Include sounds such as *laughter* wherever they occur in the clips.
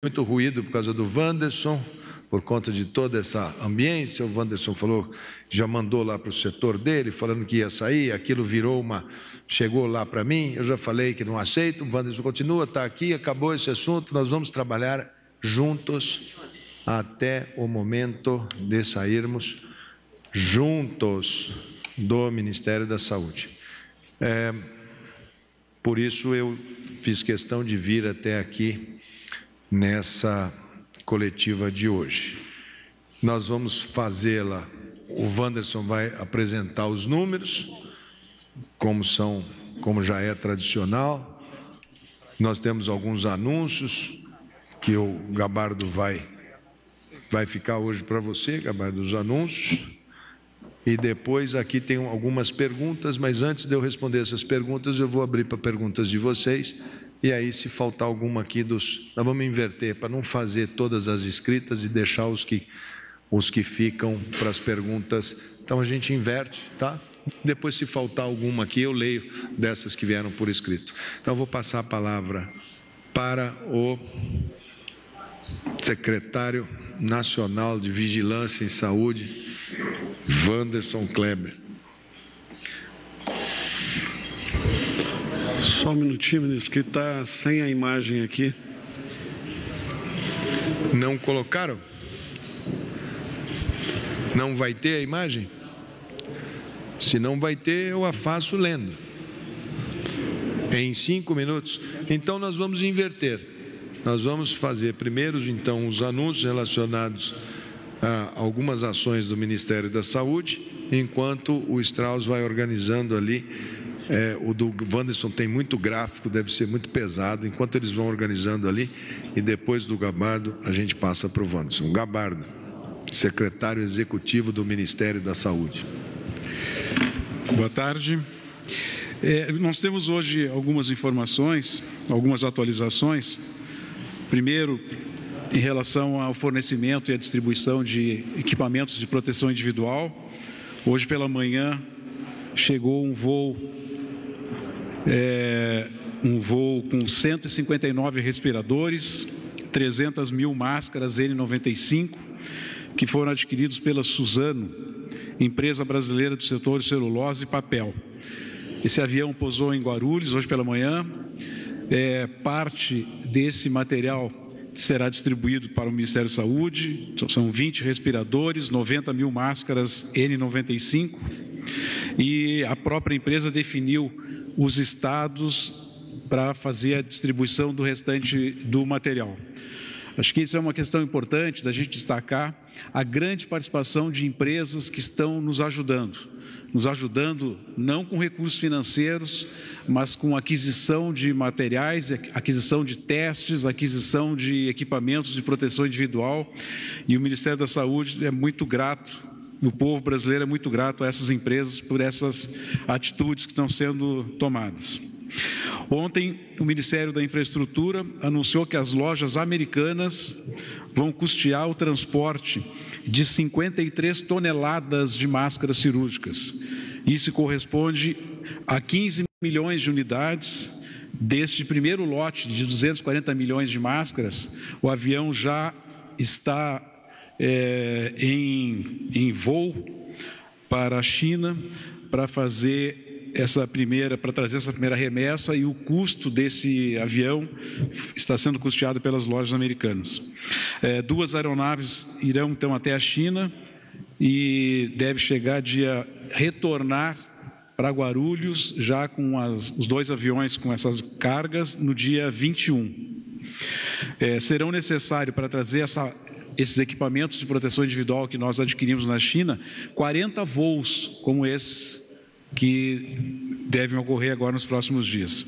muito ruído por causa do Wanderson, por conta de toda essa ambiência. O Wanderson falou, já mandou lá para o setor dele, falando que ia sair, aquilo virou uma. chegou lá para mim, eu já falei que não aceito. O Wanderson continua, está aqui, acabou esse assunto, nós vamos trabalhar juntos até o momento de sairmos juntos do Ministério da Saúde. É, por isso eu fiz questão de vir até aqui nessa coletiva de hoje. Nós vamos fazê-la, o Wanderson vai apresentar os números, como são, como já é tradicional. Nós temos alguns anúncios que o Gabardo vai vai ficar hoje para você, Gabardo, os anúncios. E depois aqui tem algumas perguntas, mas antes de eu responder essas perguntas, eu vou abrir para perguntas de vocês. E aí, se faltar alguma aqui dos. Nós vamos inverter para não fazer todas as escritas e deixar os que, os que ficam para as perguntas. Então a gente inverte, tá? Depois, se faltar alguma aqui, eu leio dessas que vieram por escrito. Então, eu vou passar a palavra para o secretário nacional de Vigilância em Saúde, Wanderson Kleber. Só um minutinho, ministro, que está sem a imagem aqui. Não colocaram? Não vai ter a imagem? Se não vai ter, eu a faço lendo. Em cinco minutos. Então nós vamos inverter. Nós vamos fazer primeiro, então, os anúncios relacionados a algumas ações do Ministério da Saúde, enquanto o Strauss vai organizando ali é, o do Wanderson tem muito gráfico, deve ser muito pesado. Enquanto eles vão organizando ali, e depois do Gabardo, a gente passa para o Wanderson. Gabardo, secretário executivo do Ministério da Saúde. Boa tarde. É, nós temos hoje algumas informações, algumas atualizações. Primeiro, em relação ao fornecimento e à distribuição de equipamentos de proteção individual. Hoje pela manhã chegou um voo é, um voo com 159 respiradores, 300 mil máscaras N95, que foram adquiridos pela Suzano, empresa brasileira do setor celulose e papel. Esse avião pousou em Guarulhos hoje pela manhã. É, parte desse material será distribuído para o Ministério da Saúde. Então, são 20 respiradores, 90 mil máscaras N95. E a própria empresa definiu os estados para fazer a distribuição do restante do material. Acho que isso é uma questão importante da gente destacar a grande participação de empresas que estão nos ajudando, nos ajudando não com recursos financeiros, mas com aquisição de materiais, aquisição de testes, aquisição de equipamentos de proteção individual. E o Ministério da Saúde é muito grato e o povo brasileiro é muito grato a essas empresas por essas atitudes que estão sendo tomadas. Ontem, o Ministério da Infraestrutura anunciou que as lojas americanas vão custear o transporte de 53 toneladas de máscaras cirúrgicas. Isso corresponde a 15 milhões de unidades. Deste primeiro lote de 240 milhões de máscaras, o avião já está é, em, em voo para a China para fazer essa primeira, para trazer essa primeira remessa e o custo desse avião está sendo custeado pelas lojas americanas. É, duas aeronaves irão então até a China e deve chegar dia retornar para Guarulhos já com as, os dois aviões com essas cargas no dia 21. É, eh, serão necessários para trazer essa, esses equipamentos de proteção individual que nós adquirimos na China, 40 voos como esses que devem ocorrer agora nos próximos dias.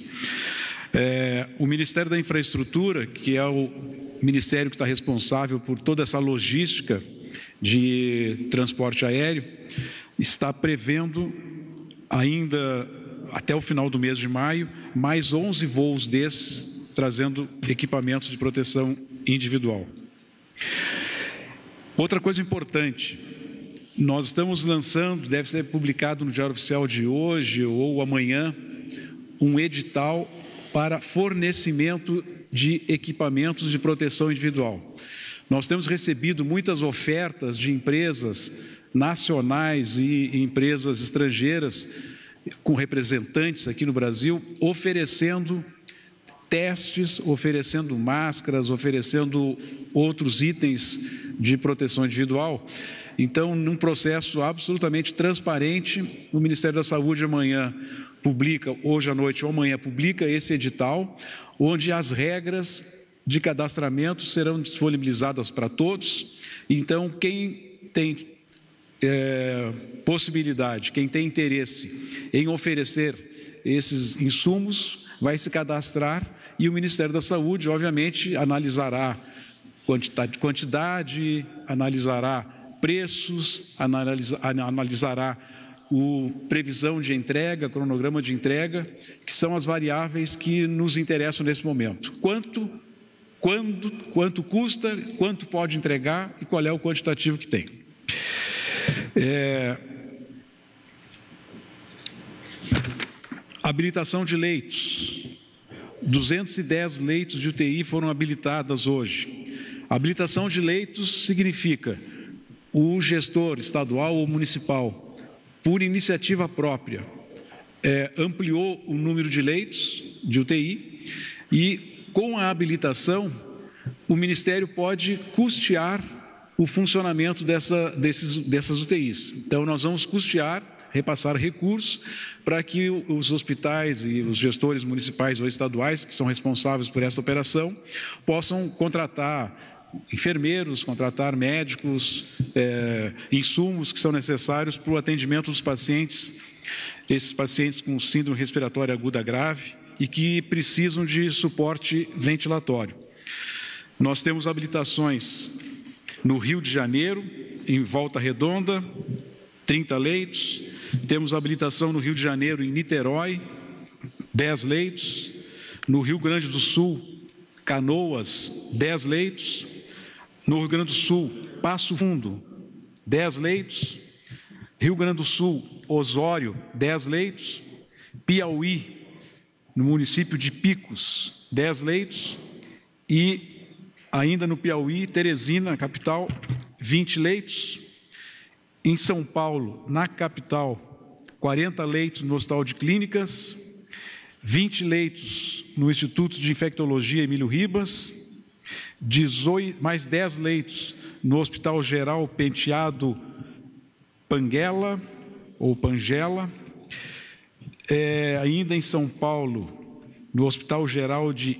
É, o Ministério da Infraestrutura, que é o ministério que está responsável por toda essa logística de transporte aéreo, está prevendo ainda até o final do mês de maio mais 11 voos desses trazendo equipamentos de proteção individual. Outra coisa importante, nós estamos lançando, deve ser publicado no Diário Oficial de hoje ou amanhã, um edital para fornecimento de equipamentos de proteção individual. Nós temos recebido muitas ofertas de empresas nacionais e empresas estrangeiras com representantes aqui no Brasil oferecendo testes, oferecendo máscaras, oferecendo outros itens de proteção individual. Então, num processo absolutamente transparente, o Ministério da Saúde amanhã publica, hoje à noite ou amanhã, publica esse edital, onde as regras de cadastramento serão disponibilizadas para todos. Então, quem tem é, possibilidade, quem tem interesse em oferecer esses insumos, vai se cadastrar e o Ministério da Saúde, obviamente, analisará Quantidade, quantidade analisará preços, analisa, analisará o previsão de entrega, cronograma de entrega, que são as variáveis que nos interessam nesse momento. Quanto, quando, quanto custa, quanto pode entregar e qual é o quantitativo que tem. É... Habilitação de leitos. 210 leitos de UTI foram habilitadas hoje. Habilitação de leitos significa o gestor estadual ou municipal, por iniciativa própria, é, ampliou o número de leitos de UTI e, com a habilitação, o Ministério pode custear o funcionamento dessa, desses, dessas UTIs. Então, nós vamos custear, repassar recursos para que os hospitais e os gestores municipais ou estaduais que são responsáveis por esta operação possam contratar enfermeiros, contratar médicos, é, insumos que são necessários para o atendimento dos pacientes, esses pacientes com síndrome respiratória aguda grave e que precisam de suporte ventilatório. Nós temos habilitações no Rio de Janeiro, em Volta Redonda, 30 leitos. Temos habilitação no Rio de Janeiro, em Niterói, 10 leitos. No Rio Grande do Sul, Canoas, 10 leitos. No Rio Grande do Sul, Passo Fundo, 10 leitos. Rio Grande do Sul, Osório, 10 leitos. Piauí, no município de Picos, 10 leitos. E ainda no Piauí, Teresina, capital, 20 leitos. Em São Paulo, na capital, 40 leitos no Hospital de Clínicas, 20 leitos no Instituto de Infectologia Emílio Ribas, 18, mais 10 leitos no Hospital Geral Penteado Panguela ou Pangela. É, ainda em São Paulo, no Hospital Geral de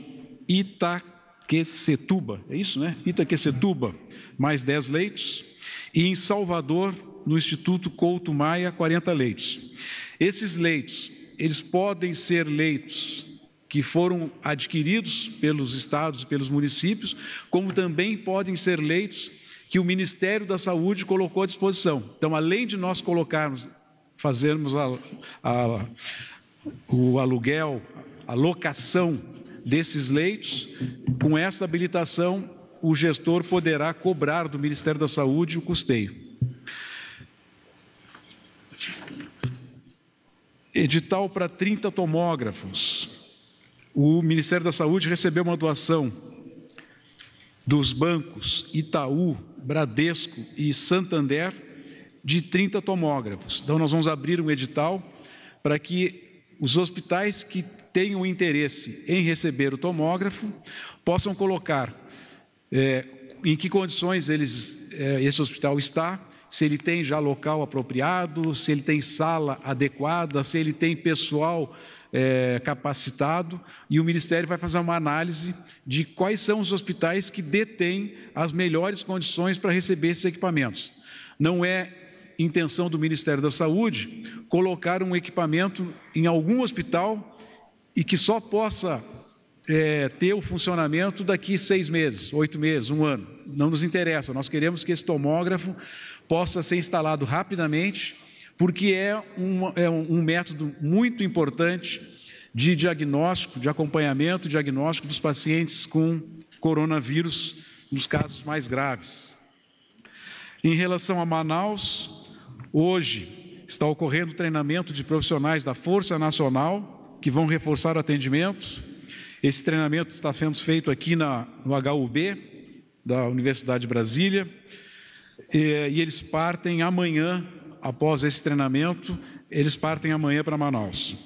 Itaquecetuba, é isso, né? Itaquecetuba, mais 10 leitos. E em Salvador, no Instituto Couto Maia, 40 leitos. Esses leitos, eles podem ser leitos que foram adquiridos pelos estados e pelos municípios, como também podem ser leitos que o Ministério da Saúde colocou à disposição. Então, além de nós colocarmos, fazermos a, a, o aluguel, a locação desses leitos, com essa habilitação, o gestor poderá cobrar do Ministério da Saúde o custeio. Edital para 30 tomógrafos o Ministério da Saúde recebeu uma doação dos bancos Itaú, Bradesco e Santander de 30 tomógrafos. Então, nós vamos abrir um edital para que os hospitais que tenham interesse em receber o tomógrafo possam colocar é, em que condições eles, é, esse hospital está, se ele tem já local apropriado, se ele tem sala adequada, se ele tem pessoal é, capacitado e o Ministério vai fazer uma análise de quais são os hospitais que detêm as melhores condições para receber esses equipamentos. Não é intenção do Ministério da Saúde colocar um equipamento em algum hospital e que só possa é, ter o funcionamento daqui seis meses, oito meses, um ano. Não nos interessa. Nós queremos que esse tomógrafo possa ser instalado rapidamente porque é, é um método muito importante de diagnóstico, de acompanhamento e diagnóstico dos pacientes com coronavírus nos casos mais graves. Em relação a Manaus, hoje está ocorrendo treinamento de profissionais da Força Nacional que vão reforçar atendimentos. Esse treinamento está sendo feito aqui na, no HUB da Universidade de Brasília e, é, e eles partem amanhã após esse treinamento, eles partem amanhã para Manaus.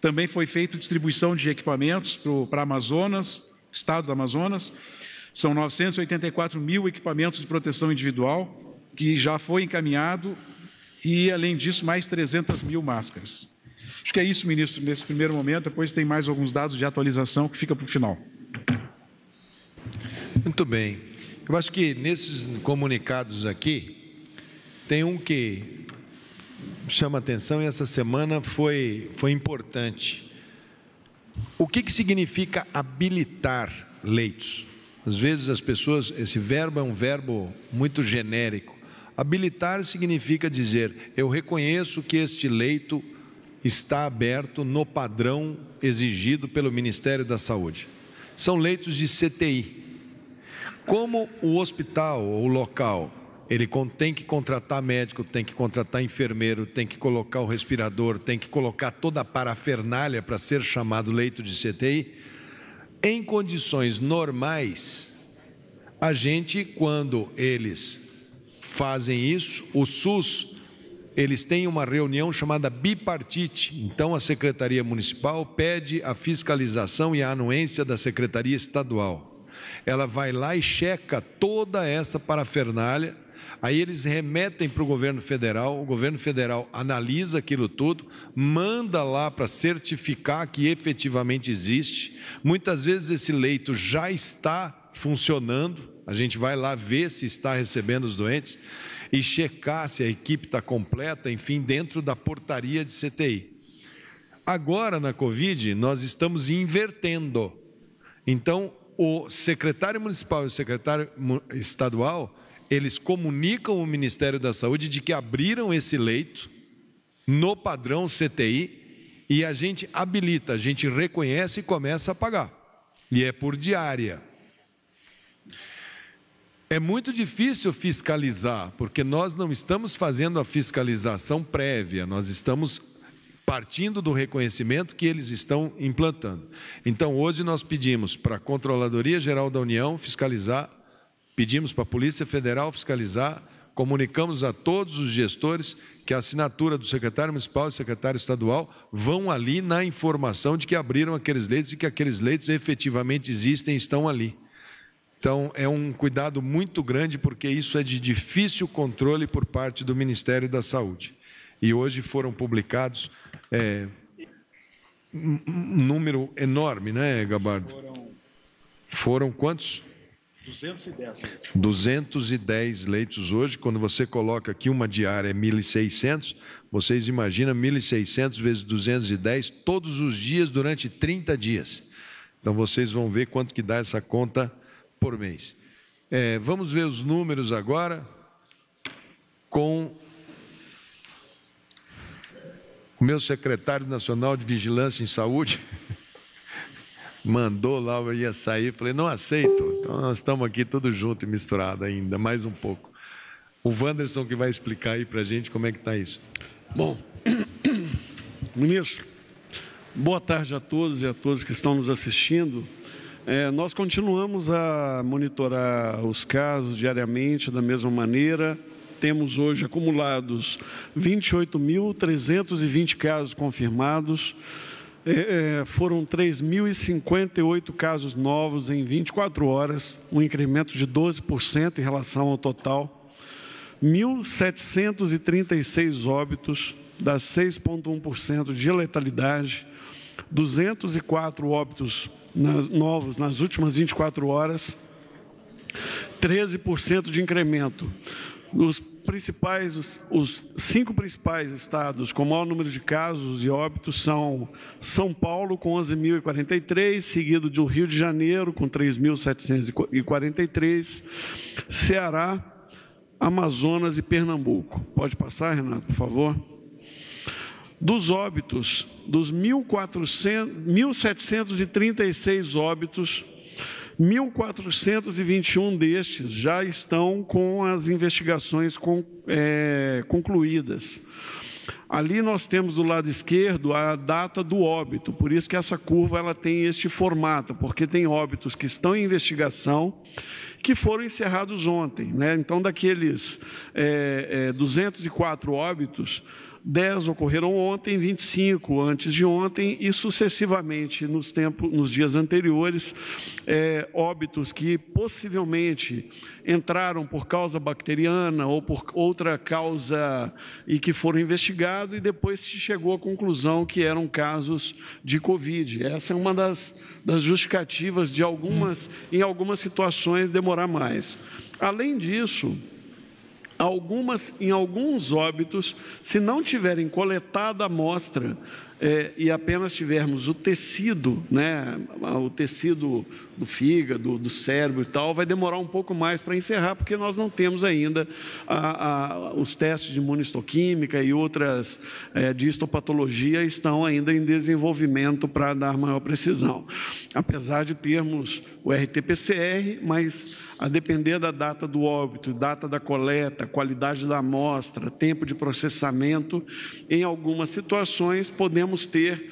Também foi feita distribuição de equipamentos para Amazonas, estado do Amazonas. São 984 mil equipamentos de proteção individual, que já foi encaminhado, e, além disso, mais 300 mil máscaras. Acho que é isso, ministro, nesse primeiro momento. Depois tem mais alguns dados de atualização que fica para o final. Muito bem. Eu acho que nesses comunicados aqui, tem um que chama atenção e essa semana foi, foi importante. O que, que significa habilitar leitos? Às vezes as pessoas, esse verbo é um verbo muito genérico. Habilitar significa dizer, eu reconheço que este leito está aberto no padrão exigido pelo Ministério da Saúde. São leitos de CTI. Como o hospital ou o local ele tem que contratar médico, tem que contratar enfermeiro, tem que colocar o respirador, tem que colocar toda a parafernália para ser chamado leito de CTI. Em condições normais, a gente, quando eles fazem isso, o SUS, eles têm uma reunião chamada bipartite. Então, a Secretaria Municipal pede a fiscalização e a anuência da Secretaria Estadual. Ela vai lá e checa toda essa parafernália Aí eles remetem para o governo federal, o governo federal analisa aquilo tudo, manda lá para certificar que efetivamente existe. Muitas vezes esse leito já está funcionando, a gente vai lá ver se está recebendo os doentes e checar se a equipe está completa, enfim, dentro da portaria de CTI. Agora, na Covid, nós estamos invertendo. Então, o secretário municipal e o secretário estadual eles comunicam o Ministério da Saúde de que abriram esse leito no padrão CTI e a gente habilita, a gente reconhece e começa a pagar. E é por diária. É muito difícil fiscalizar, porque nós não estamos fazendo a fiscalização prévia, nós estamos partindo do reconhecimento que eles estão implantando. Então, hoje nós pedimos para a Controladoria Geral da União fiscalizar Pedimos para a Polícia Federal fiscalizar, comunicamos a todos os gestores que a assinatura do secretário municipal e secretário estadual vão ali na informação de que abriram aqueles leitos e que aqueles leitos efetivamente existem e estão ali. Então, é um cuidado muito grande, porque isso é de difícil controle por parte do Ministério da Saúde. E hoje foram publicados é, um número enorme, né, Gabardo? Foram, foram quantos? 210. 210 leitos hoje. Quando você coloca aqui uma diária é 1.600, vocês imaginam 1.600 vezes 210 todos os dias durante 30 dias. Então vocês vão ver quanto que dá essa conta por mês. É, vamos ver os números agora com o meu secretário nacional de Vigilância em Saúde mandou lá, eu ia sair, falei, não aceito. Então nós estamos aqui todos junto e misturado ainda, mais um pouco. O Wanderson que vai explicar aí para a gente como é que está isso. Bom, *clears throat* ministro, boa tarde a todos e a todos que estão nos assistindo. É, nós continuamos a monitorar os casos diariamente da mesma maneira. Temos hoje acumulados 28.320 casos confirmados, é, é, foram 3.058 casos novos em 24 horas, um incremento de 12% em relação ao total, 1.736 óbitos, dá 6,1% de letalidade, 204 óbitos nas, novos nas últimas 24 horas, 13% de incremento. Os principais, os cinco principais estados com maior número de casos e óbitos são São Paulo, com 11.043, seguido de Rio de Janeiro, com 3.743, Ceará, Amazonas e Pernambuco. Pode passar, Renato, por favor. Dos óbitos, dos 1.736 óbitos 1.421 destes já estão com as investigações com, é, concluídas. Ali nós temos do lado esquerdo a data do óbito, por isso que essa curva ela tem este formato, porque tem óbitos que estão em investigação que foram encerrados ontem. Né? Então, daqueles é, é, 204 óbitos, 10 ocorreram ontem, 25 antes de ontem e sucessivamente nos, tempos, nos dias anteriores, é, óbitos que possivelmente entraram por causa bacteriana ou por outra causa e que foram investigados e depois se chegou à conclusão que eram casos de Covid. Essa é uma das, das justificativas de algumas, em algumas situações, demorar mais. Além disso, algumas, em alguns óbitos, se não tiverem coletado a amostra é, e apenas tivermos o tecido, né, o tecido do fígado, do cérebro e tal, vai demorar um pouco mais para encerrar, porque nós não temos ainda a, a, os testes de imunistoquímica e outras é, de histopatologia estão ainda em desenvolvimento para dar maior precisão. Apesar de termos o RT-PCR, mas a depender da data do óbito, data da coleta, qualidade da amostra, tempo de processamento, em algumas situações podemos ter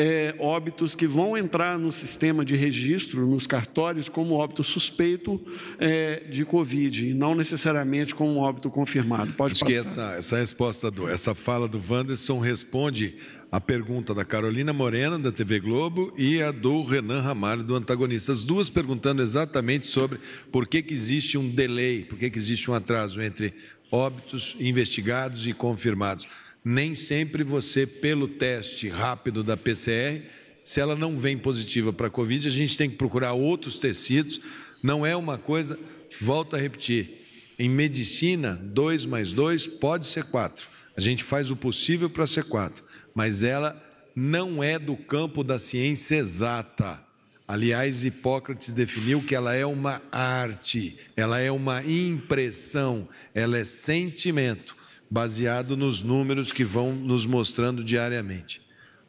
é, óbitos que vão entrar no sistema de registro, nos cartórios, como óbito suspeito é, de Covid, e não necessariamente como óbito confirmado. Pode Acho passar. que essa, essa é resposta, do, essa fala do Wanderson responde a pergunta da Carolina Morena, da TV Globo, e a do Renan Ramalho, do Antagonista. As duas perguntando exatamente sobre por que, que existe um delay, por que, que existe um atraso entre óbitos investigados e confirmados nem sempre você, pelo teste rápido da PCR, se ela não vem positiva para a Covid, a gente tem que procurar outros tecidos. Não é uma coisa, volto a repetir, em medicina, dois mais dois pode ser quatro. A gente faz o possível para ser quatro, mas ela não é do campo da ciência exata. Aliás, Hipócrates definiu que ela é uma arte, ela é uma impressão, ela é sentimento baseado nos números que vão nos mostrando diariamente.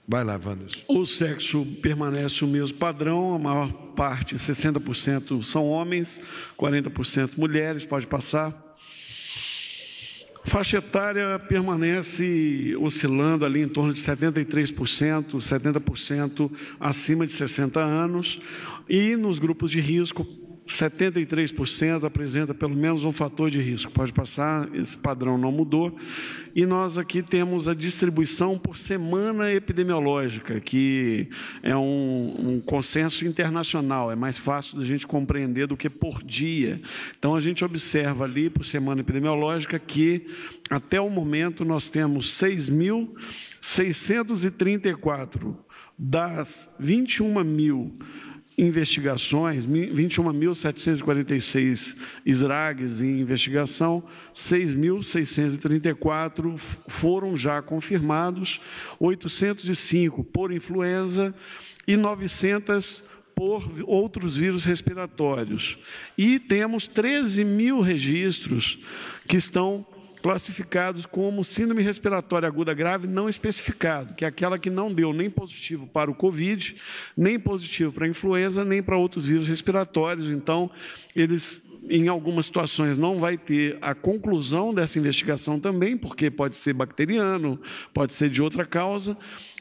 Vai lá, Vandos. O sexo permanece o mesmo padrão, a maior parte, 60% são homens, 40% mulheres, pode passar. Faixa etária permanece oscilando ali em torno de 73%, 70% acima de 60 anos. E nos grupos de risco, 73% apresenta pelo menos um fator de risco. Pode passar, esse padrão não mudou. E nós aqui temos a distribuição por semana epidemiológica, que é um, um consenso internacional, é mais fácil da gente compreender do que por dia. Então, a gente observa ali, por semana epidemiológica, que até o momento nós temos 6.634 das 21 mil investigações, 21.746 isragues em investigação, 6.634 foram já confirmados, 805 por influenza e 900 por outros vírus respiratórios. E temos 13 mil registros que estão classificados como síndrome respiratória aguda grave não especificado, que é aquela que não deu nem positivo para o Covid, nem positivo para a influenza, nem para outros vírus respiratórios. Então, eles em algumas situações não vai ter a conclusão dessa investigação também, porque pode ser bacteriano, pode ser de outra causa,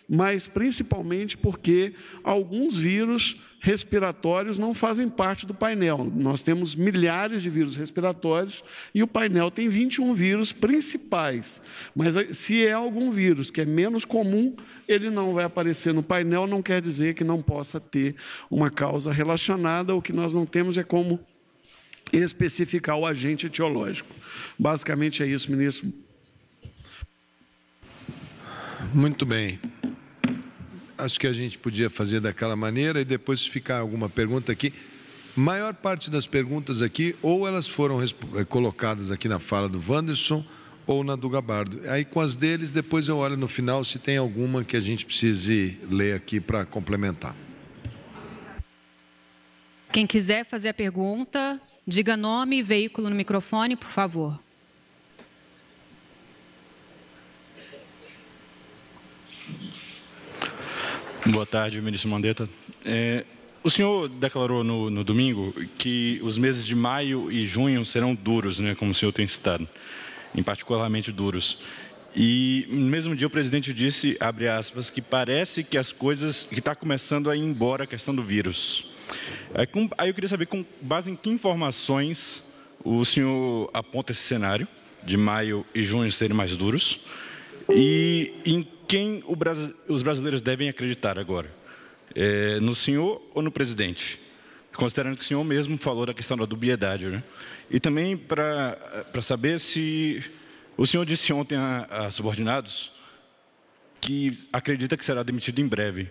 mas principalmente porque alguns vírus respiratórios não fazem parte do painel. Nós temos milhares de vírus respiratórios e o painel tem 21 vírus principais. Mas eh, se é algum vírus que é menos comum, ele não vai aparecer no painel, não quer dizer que não possa ter uma causa relacionada. O que nós não temos é como especificar o agente etiológico. Basicamente é isso, ministro. Muito bem acho que a gente podia fazer daquela maneira e depois, se ficar alguma pergunta aqui. Maior parte das perguntas aqui, ou elas foram eh, colocadas aqui na fala do Wanderson ou na do Gabardo. Aí, com as deles, depois eu olho no final se tem alguma que a gente precise ler aqui para complementar. Quem quiser fazer a pergunta, diga nome e veículo no microfone, por favor. Boa tarde, ministro Mandetta. É, o senhor declarou no, no, domingo que os meses de maio e junho serão duros, né, como o senhor tem citado, em particularmente duros. E no mesmo dia o presidente disse, abre aspas, que parece que as coisas, que está começando a ir embora a questão do vírus. Aí, é, com, aí eu queria saber, com base em que informações o senhor aponta esse cenário de maio e junho serem mais duros? E em quem Brasil, os brasileiros devem acreditar agora? É, no senhor ou no presidente? Considerando que o senhor mesmo falou da questão da dubiedade. Né? E também para saber se o senhor disse ontem a, a, subordinados que acredita que será demitido em breve.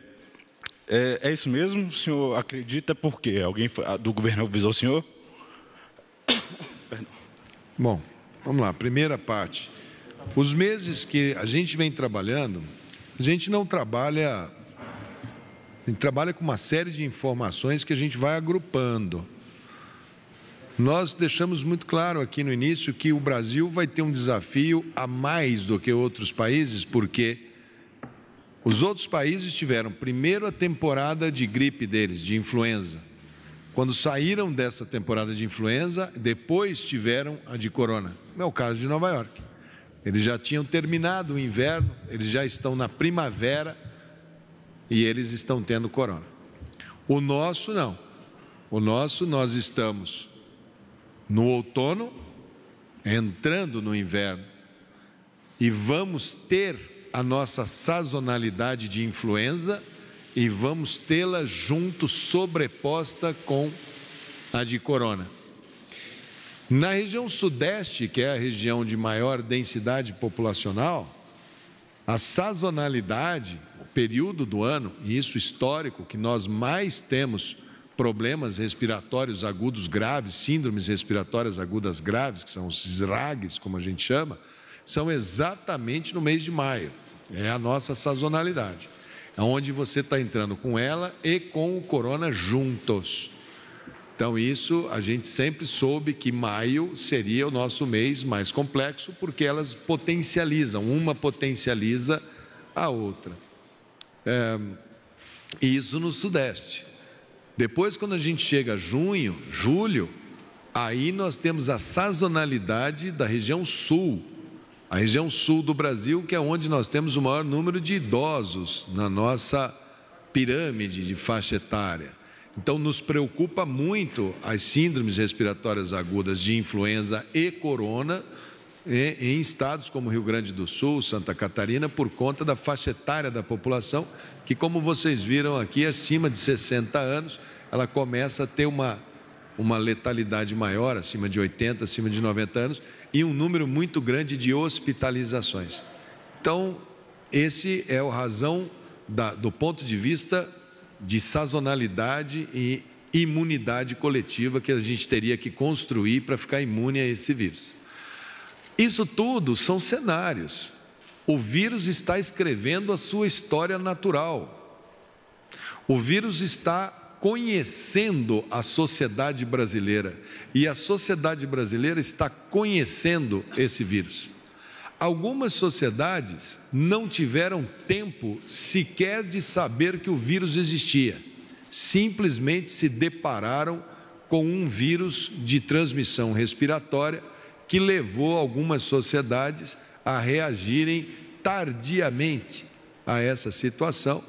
É, é isso mesmo? O senhor acredita por quê? Alguém do governo avisou o senhor? *coughs* Bom, vamos lá. Primeira parte. Os meses que a gente vem trabalhando, a gente não trabalha. A gente trabalha com uma série de informações que a gente vai agrupando. Nós deixamos muito claro aqui no início que o Brasil vai ter um desafio a mais do que outros países, porque os outros países tiveram primeiro a temporada de gripe deles, de influenza. Quando saíram dessa temporada de influenza, depois tiveram a de corona. É o caso de Nova York. Eles já tinham terminado o inverno, eles já estão na primavera e eles estão tendo corona. O nosso não. O nosso nós estamos no outono, entrando no inverno e vamos ter a nossa sazonalidade de influenza e vamos tê-la junto sobreposta com a de corona. Na região sudeste, que é a região de maior densidade populacional, a sazonalidade, o período do ano, e isso histórico, que nós mais temos problemas respiratórios agudos graves, síndromes respiratórias agudas graves, que são os SRAGs, como a gente chama, são exatamente no mês de maio. É a nossa sazonalidade, é onde você está entrando com ela e com o corona juntos. Então, isso a gente sempre soube que maio seria o nosso mês mais complexo, porque elas potencializam, uma potencializa a outra. É, isso no Sudeste. Depois, quando a gente chega a junho, julho, aí nós temos a sazonalidade da região sul, a região sul do Brasil, que é onde nós temos o maior número de idosos na nossa pirâmide de faixa etária. Então, nos preocupa muito as síndromes respiratórias agudas de influenza e corona né, em estados como Rio Grande do Sul, Santa Catarina, por conta da faixa etária da população, que, como vocês viram aqui, acima de 60 anos, ela começa a ter uma, uma letalidade maior, acima de 80, acima de 90 anos, e um número muito grande de hospitalizações. Então, esse é o razão da, do ponto de vista de sazonalidade e imunidade coletiva que a gente teria que construir para ficar imune a esse vírus. Isso tudo são cenários. O vírus está escrevendo a sua história natural. O vírus está conhecendo a sociedade brasileira e a sociedade brasileira está conhecendo esse vírus. Algumas sociedades não tiveram tempo sequer de saber que o vírus existia. Simplesmente se depararam com um vírus de transmissão respiratória que levou algumas sociedades a reagirem tardiamente a essa situação.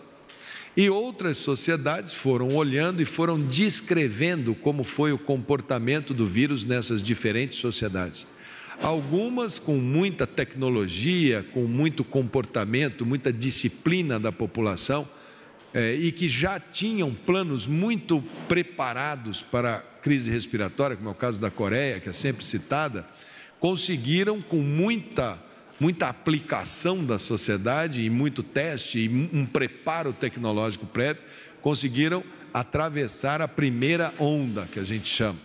E outras sociedades foram olhando e foram descrevendo como foi o comportamento do vírus nessas diferentes sociedades algumas com muita tecnologia, com muito comportamento, muita disciplina da população, é, e que já tinham planos muito preparados para a crise respiratória, como é o caso da Coreia, que é sempre citada, conseguiram com muita muita aplicação da sociedade e muito teste e um preparo tecnológico prévio, conseguiram atravessar a primeira onda, que a gente chama.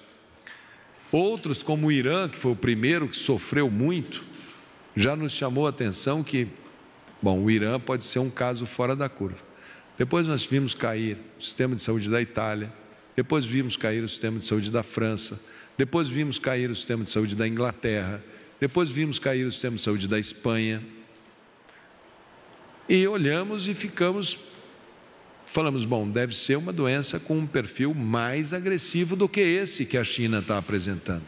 Outros, como o Irã, que foi o primeiro que sofreu muito, já nos chamou a atenção que, bom, o Irã pode ser um caso fora da curva. Depois nós vimos cair o sistema de saúde da Itália, depois vimos cair o sistema de saúde da França, depois vimos cair o sistema de saúde da Inglaterra, depois vimos cair o sistema de saúde da Espanha. E olhamos e ficamos Falamos, bom, deve ser uma doença com um perfil mais agressivo do que esse que a China está apresentando.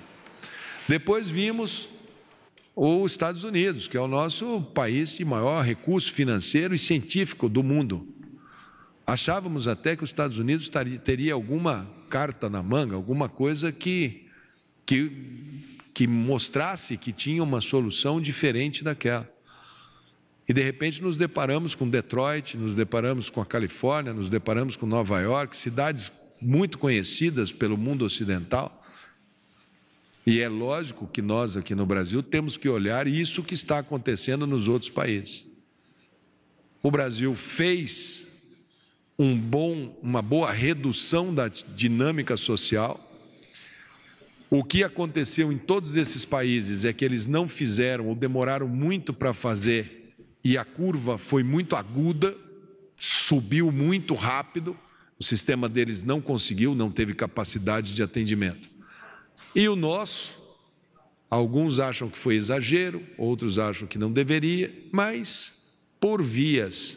Depois vimos os Estados Unidos, que é o nosso país de maior recurso financeiro e científico do mundo. Achávamos até que os Estados Unidos teria alguma carta na manga, alguma coisa que, que, que mostrasse que tinha uma solução diferente daquela. E de repente nos deparamos com Detroit, nos deparamos com a Califórnia, nos deparamos com Nova York, cidades muito conhecidas pelo mundo ocidental. E é lógico que nós aqui no Brasil temos que olhar isso que está acontecendo nos outros países. O Brasil fez um bom, uma boa redução da dinâmica social. O que aconteceu em todos esses países é que eles não fizeram ou demoraram muito para fazer e a curva foi muito aguda, subiu muito rápido, o sistema deles não conseguiu, não teve capacidade de atendimento. E o nosso, alguns acham que foi exagero, outros acham que não deveria, mas por vias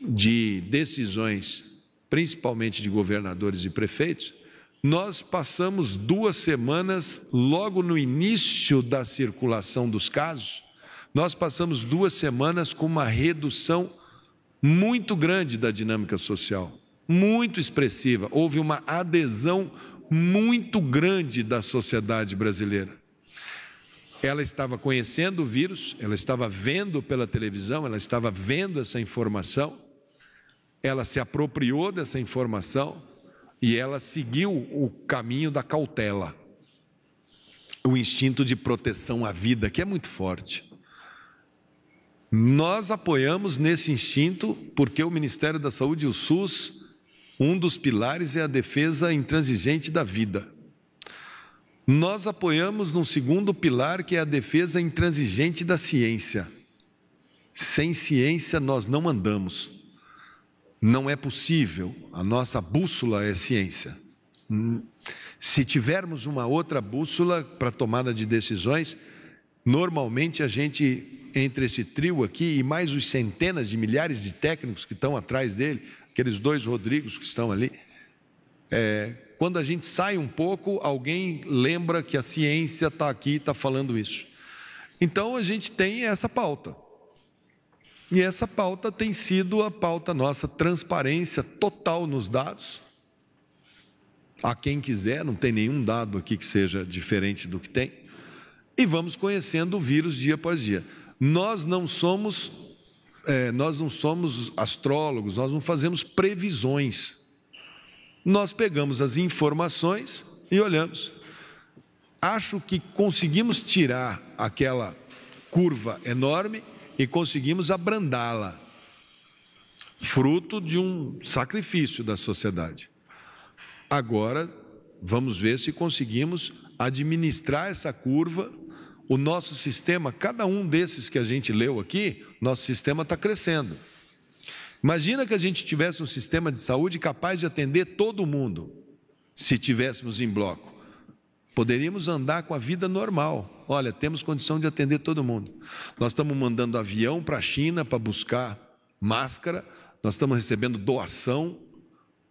de decisões, principalmente de governadores e prefeitos, nós passamos duas semanas logo no início da circulação dos casos nós passamos duas semanas com uma redução muito grande da dinâmica social, muito expressiva. Houve uma adesão muito grande da sociedade brasileira. Ela estava conhecendo o vírus, ela estava vendo pela televisão, ela estava vendo essa informação, ela se apropriou dessa informação e ela seguiu o caminho da cautela, o instinto de proteção à vida, que é muito forte. Nós apoiamos nesse instinto porque o Ministério da Saúde e o SUS, um dos pilares é a defesa intransigente da vida. Nós apoiamos num segundo pilar que é a defesa intransigente da ciência. Sem ciência nós não andamos. Não é possível. A nossa bússola é ciência. Se tivermos uma outra bússola para tomada de decisões, normalmente a gente entre esse trio aqui e mais os centenas de milhares de técnicos que estão atrás dele, aqueles dois Rodrigos que estão ali, é, quando a gente sai um pouco, alguém lembra que a ciência está aqui, e está falando isso. Então a gente tem essa pauta. E essa pauta tem sido a pauta nossa, transparência total nos dados. A quem quiser, não tem nenhum dado aqui que seja diferente do que tem. E vamos conhecendo o vírus dia após dia. Nós não somos, é, nós não somos astrólogos, nós não fazemos previsões. Nós pegamos as informações e olhamos. Acho que conseguimos tirar aquela curva enorme e conseguimos abrandá-la, fruto de um sacrifício da sociedade. Agora, vamos ver se conseguimos administrar essa curva o nosso sistema, cada um desses que a gente leu aqui, nosso sistema está crescendo. Imagina que a gente tivesse um sistema de saúde capaz de atender todo mundo, se tivéssemos em bloco. Poderíamos andar com a vida normal. Olha, temos condição de atender todo mundo. Nós estamos mandando avião para a China para buscar máscara, nós estamos recebendo doação,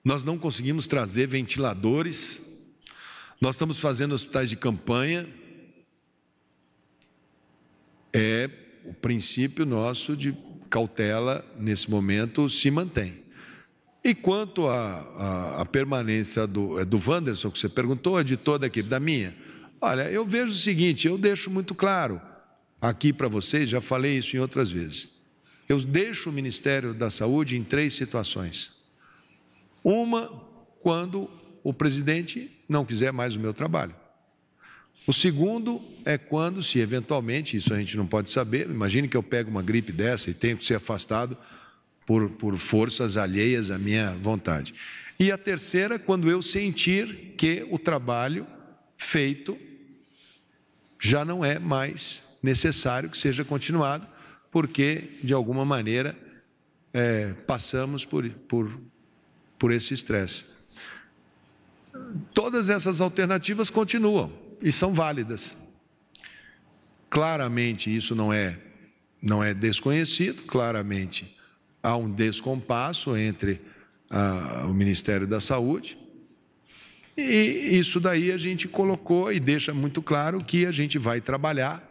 nós não conseguimos trazer ventiladores, nós estamos fazendo hospitais de campanha, é o princípio nosso de cautela nesse momento se mantém. E quanto à, permanência do, é, do Wanderson, que você perguntou, é de toda a equipe, da minha, olha, eu vejo o seguinte, eu deixo muito claro aqui para vocês, já falei isso em outras vezes. Eu deixo o Ministério da Saúde em três situações. Uma, quando o presidente não quiser mais o meu trabalho. O segundo é quando, se eventualmente, isso a gente não pode saber, imagine que eu pego uma gripe dessa e tenho que ser afastado por, por forças alheias à minha vontade. E a terceira, quando eu sentir que o trabalho feito já não é mais necessário que seja continuado, porque, de alguma maneira, é, passamos por, por, por esse estresse. Todas essas alternativas continuam e são válidas. Claramente isso não é não é desconhecido, claramente há um descompasso entre a, ah, o Ministério da Saúde. E isso daí a gente colocou e deixa muito claro que a gente vai trabalhar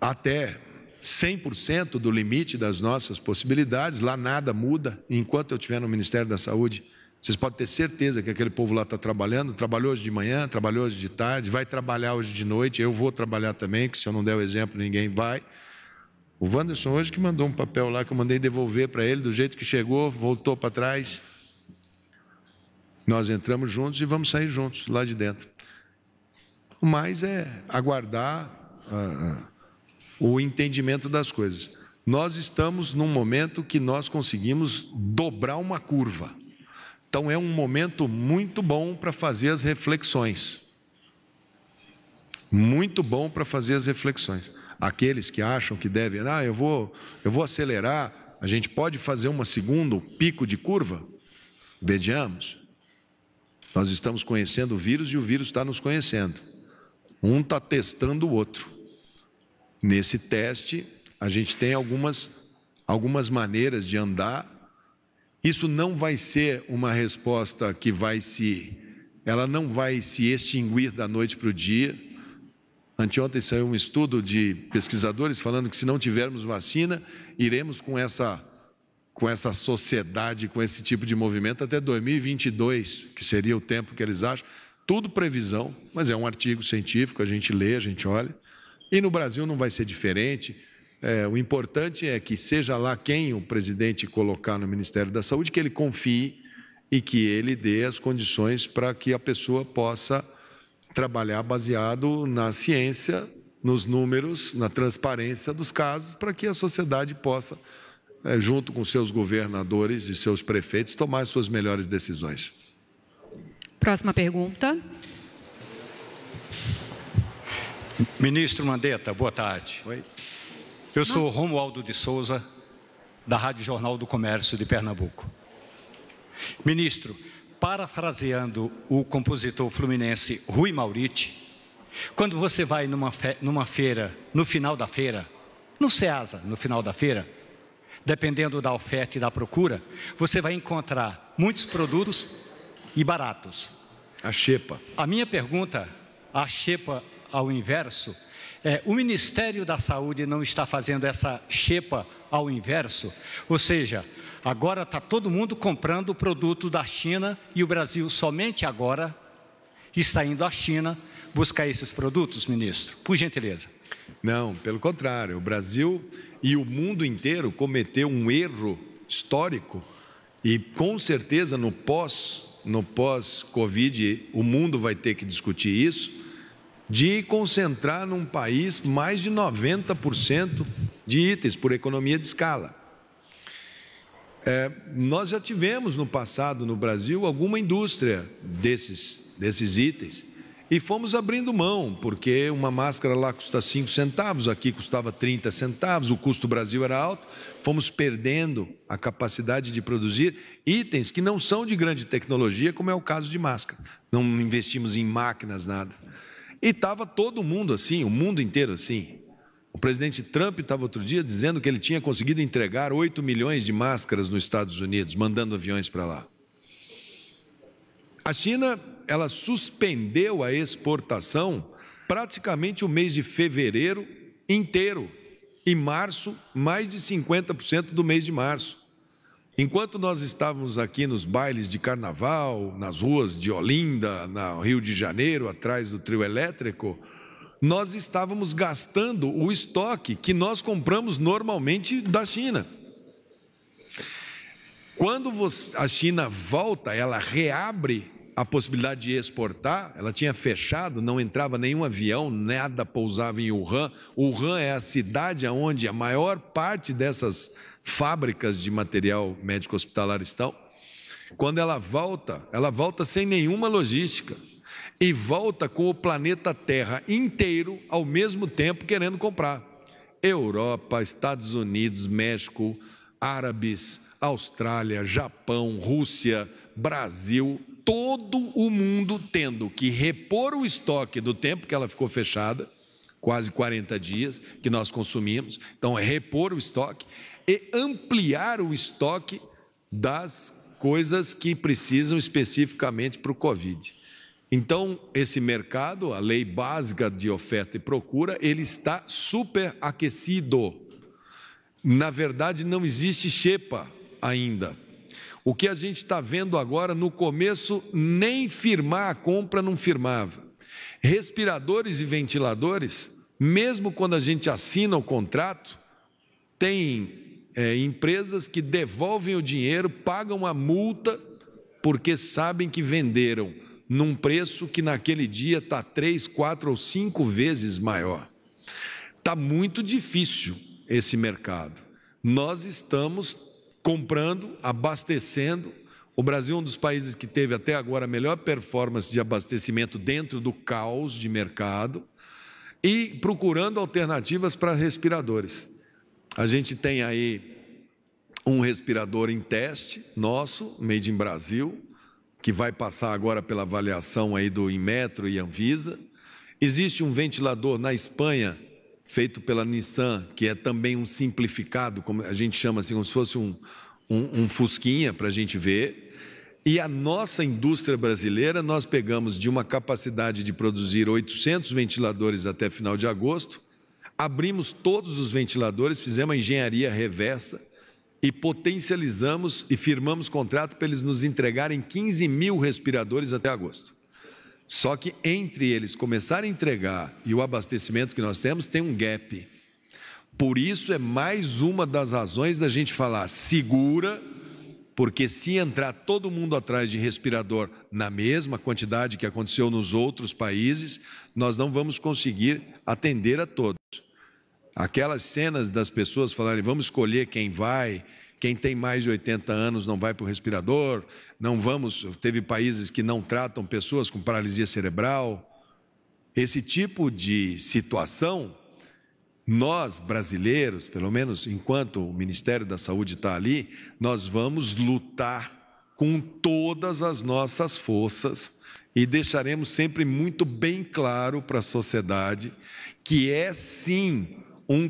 até 100% do limite das nossas possibilidades, lá nada muda enquanto eu estiver no Ministério da Saúde vocês podem ter certeza que aquele povo lá está trabalhando, trabalhou hoje de manhã, trabalhou hoje de tarde, vai trabalhar hoje de noite, eu vou trabalhar também, que se eu não der o exemplo, ninguém vai. O Wanderson hoje que mandou um papel lá que eu mandei devolver para ele do jeito que chegou, voltou para trás. Nós entramos juntos e vamos sair juntos lá de dentro. O mais é aguardar uh, o entendimento das coisas. Nós estamos num momento que nós conseguimos dobrar uma curva. Então é um momento muito bom para fazer as reflexões. Muito bom para fazer as reflexões. Aqueles que acham que devem, ah, eu vou, eu vou acelerar, a gente pode fazer uma segunda um pico de curva? Vejamos. Nós estamos conhecendo o vírus e o vírus está nos conhecendo. Um está testando o outro. Nesse teste, a gente tem algumas, algumas maneiras de andar isso não vai ser uma resposta que vai se. Ela não vai se extinguir da noite para o dia. Anteontem saiu um estudo de pesquisadores falando que se não tivermos vacina, iremos com essa, com essa sociedade, com esse tipo de movimento até 2022, que seria o tempo que eles acham. Tudo previsão, mas é um artigo científico, a gente lê, a gente olha. E no Brasil não vai ser diferente. É, o importante é que, seja lá quem o presidente colocar no Ministério da Saúde, que ele confie e que ele dê as condições para que a pessoa possa trabalhar baseado na ciência, nos números, na transparência dos casos, para que a sociedade possa, é, junto com seus governadores e seus prefeitos, tomar suas melhores decisões. Próxima pergunta. Ministro Mandetta, boa tarde. Oi. Eu sou Romualdo de Souza, da Rádio Jornal do Comércio de Pernambuco. Ministro, parafraseando o compositor fluminense Rui Mauriti, quando você vai numa, fe numa feira, no final da feira, no SEASA, no final da feira, dependendo da oferta e da procura, você vai encontrar muitos produtos e baratos. A xepa. A minha pergunta, a xepa ao inverso, é, o Ministério da Saúde não está fazendo essa xepa ao inverso, ou seja, agora está todo mundo comprando produto da China e o Brasil somente agora está indo à China buscar esses produtos, ministro? Por gentileza. Não, pelo contrário, o Brasil e o mundo inteiro cometeu um erro histórico e com certeza no pós no pós-Covid o mundo vai ter que discutir isso de concentrar num país mais de 90% de itens por economia de escala. É, nós já tivemos no passado no Brasil alguma indústria desses, desses itens e fomos abrindo mão, porque uma máscara lá custa 5 centavos, aqui custava 30 centavos, o custo do Brasil era alto, fomos perdendo a capacidade de produzir itens que não são de grande tecnologia, como é o caso de máscara. Não investimos em máquinas, nada. E estava todo mundo assim, o mundo inteiro assim. O presidente Trump estava outro dia dizendo que ele tinha conseguido entregar 8 milhões de máscaras nos Estados Unidos, mandando aviões para lá. A China, ela suspendeu a exportação praticamente o mês de fevereiro inteiro e março, mais de 50% do mês de março. Enquanto nós estávamos aqui nos bailes de carnaval, nas ruas de Olinda, no Rio de Janeiro, atrás do trio elétrico, nós estávamos gastando o estoque que nós compramos normalmente da China. Quando a China volta, ela reabre a possibilidade de exportar, ela tinha fechado, não entrava nenhum avião, nada pousava em Wuhan. Wuhan é a cidade onde a maior parte dessas fábricas de material médico hospitalar estão Quando ela volta, ela volta sem nenhuma logística e volta com o planeta Terra inteiro ao mesmo tempo querendo comprar. Europa, Estados Unidos, México, árabes, Austrália, Japão, Rússia, Brasil, todo o mundo tendo que repor o estoque do tempo que ela ficou fechada, quase 40 dias que nós consumimos, então repor o estoque, e ampliar o estoque das coisas que precisam especificamente para o Covid. Então, esse mercado, a lei básica de oferta e procura, ele está superaquecido. Na verdade, não existe xepa ainda. O que a gente está vendo agora, no começo, nem firmar a compra não firmava. Respiradores e ventiladores, mesmo quando a gente assina o contrato, tem é, empresas que devolvem o dinheiro, pagam a multa, porque sabem que venderam num preço que naquele dia está três, quatro ou cinco vezes maior. Está muito difícil esse mercado. Nós estamos comprando, abastecendo. O Brasil é um dos países que teve até agora a melhor performance de abastecimento dentro do caos de mercado e procurando alternativas para respiradores. A gente tem aí um respirador em teste nosso, made in Brasil, que vai passar agora pela avaliação aí do Inmetro e Anvisa. Existe um ventilador na Espanha feito pela Nissan, que é também um simplificado, como a gente chama assim, como se fosse um, um, um fusquinha para a gente ver. E a nossa indústria brasileira, nós pegamos de uma capacidade de produzir 800 ventiladores até final de agosto, abrimos todos os ventiladores, fizemos a engenharia reversa e potencializamos e firmamos contrato para eles nos entregarem 15 mil respiradores até agosto. Só que entre eles começarem a entregar e o abastecimento que nós temos, tem um gap. Por isso é mais uma das razões da gente falar segura, porque se entrar todo mundo atrás de respirador na mesma quantidade que aconteceu nos outros países, nós não vamos conseguir atender a todos. Aquelas cenas das pessoas falarem, vamos escolher quem vai, quem tem mais de 80 anos não vai para o respirador, não vamos. Teve países que não tratam pessoas com paralisia cerebral. Esse tipo de situação, nós brasileiros, pelo menos enquanto o Ministério da Saúde está ali, nós vamos lutar com todas as nossas forças e deixaremos sempre muito bem claro para a sociedade que é sim um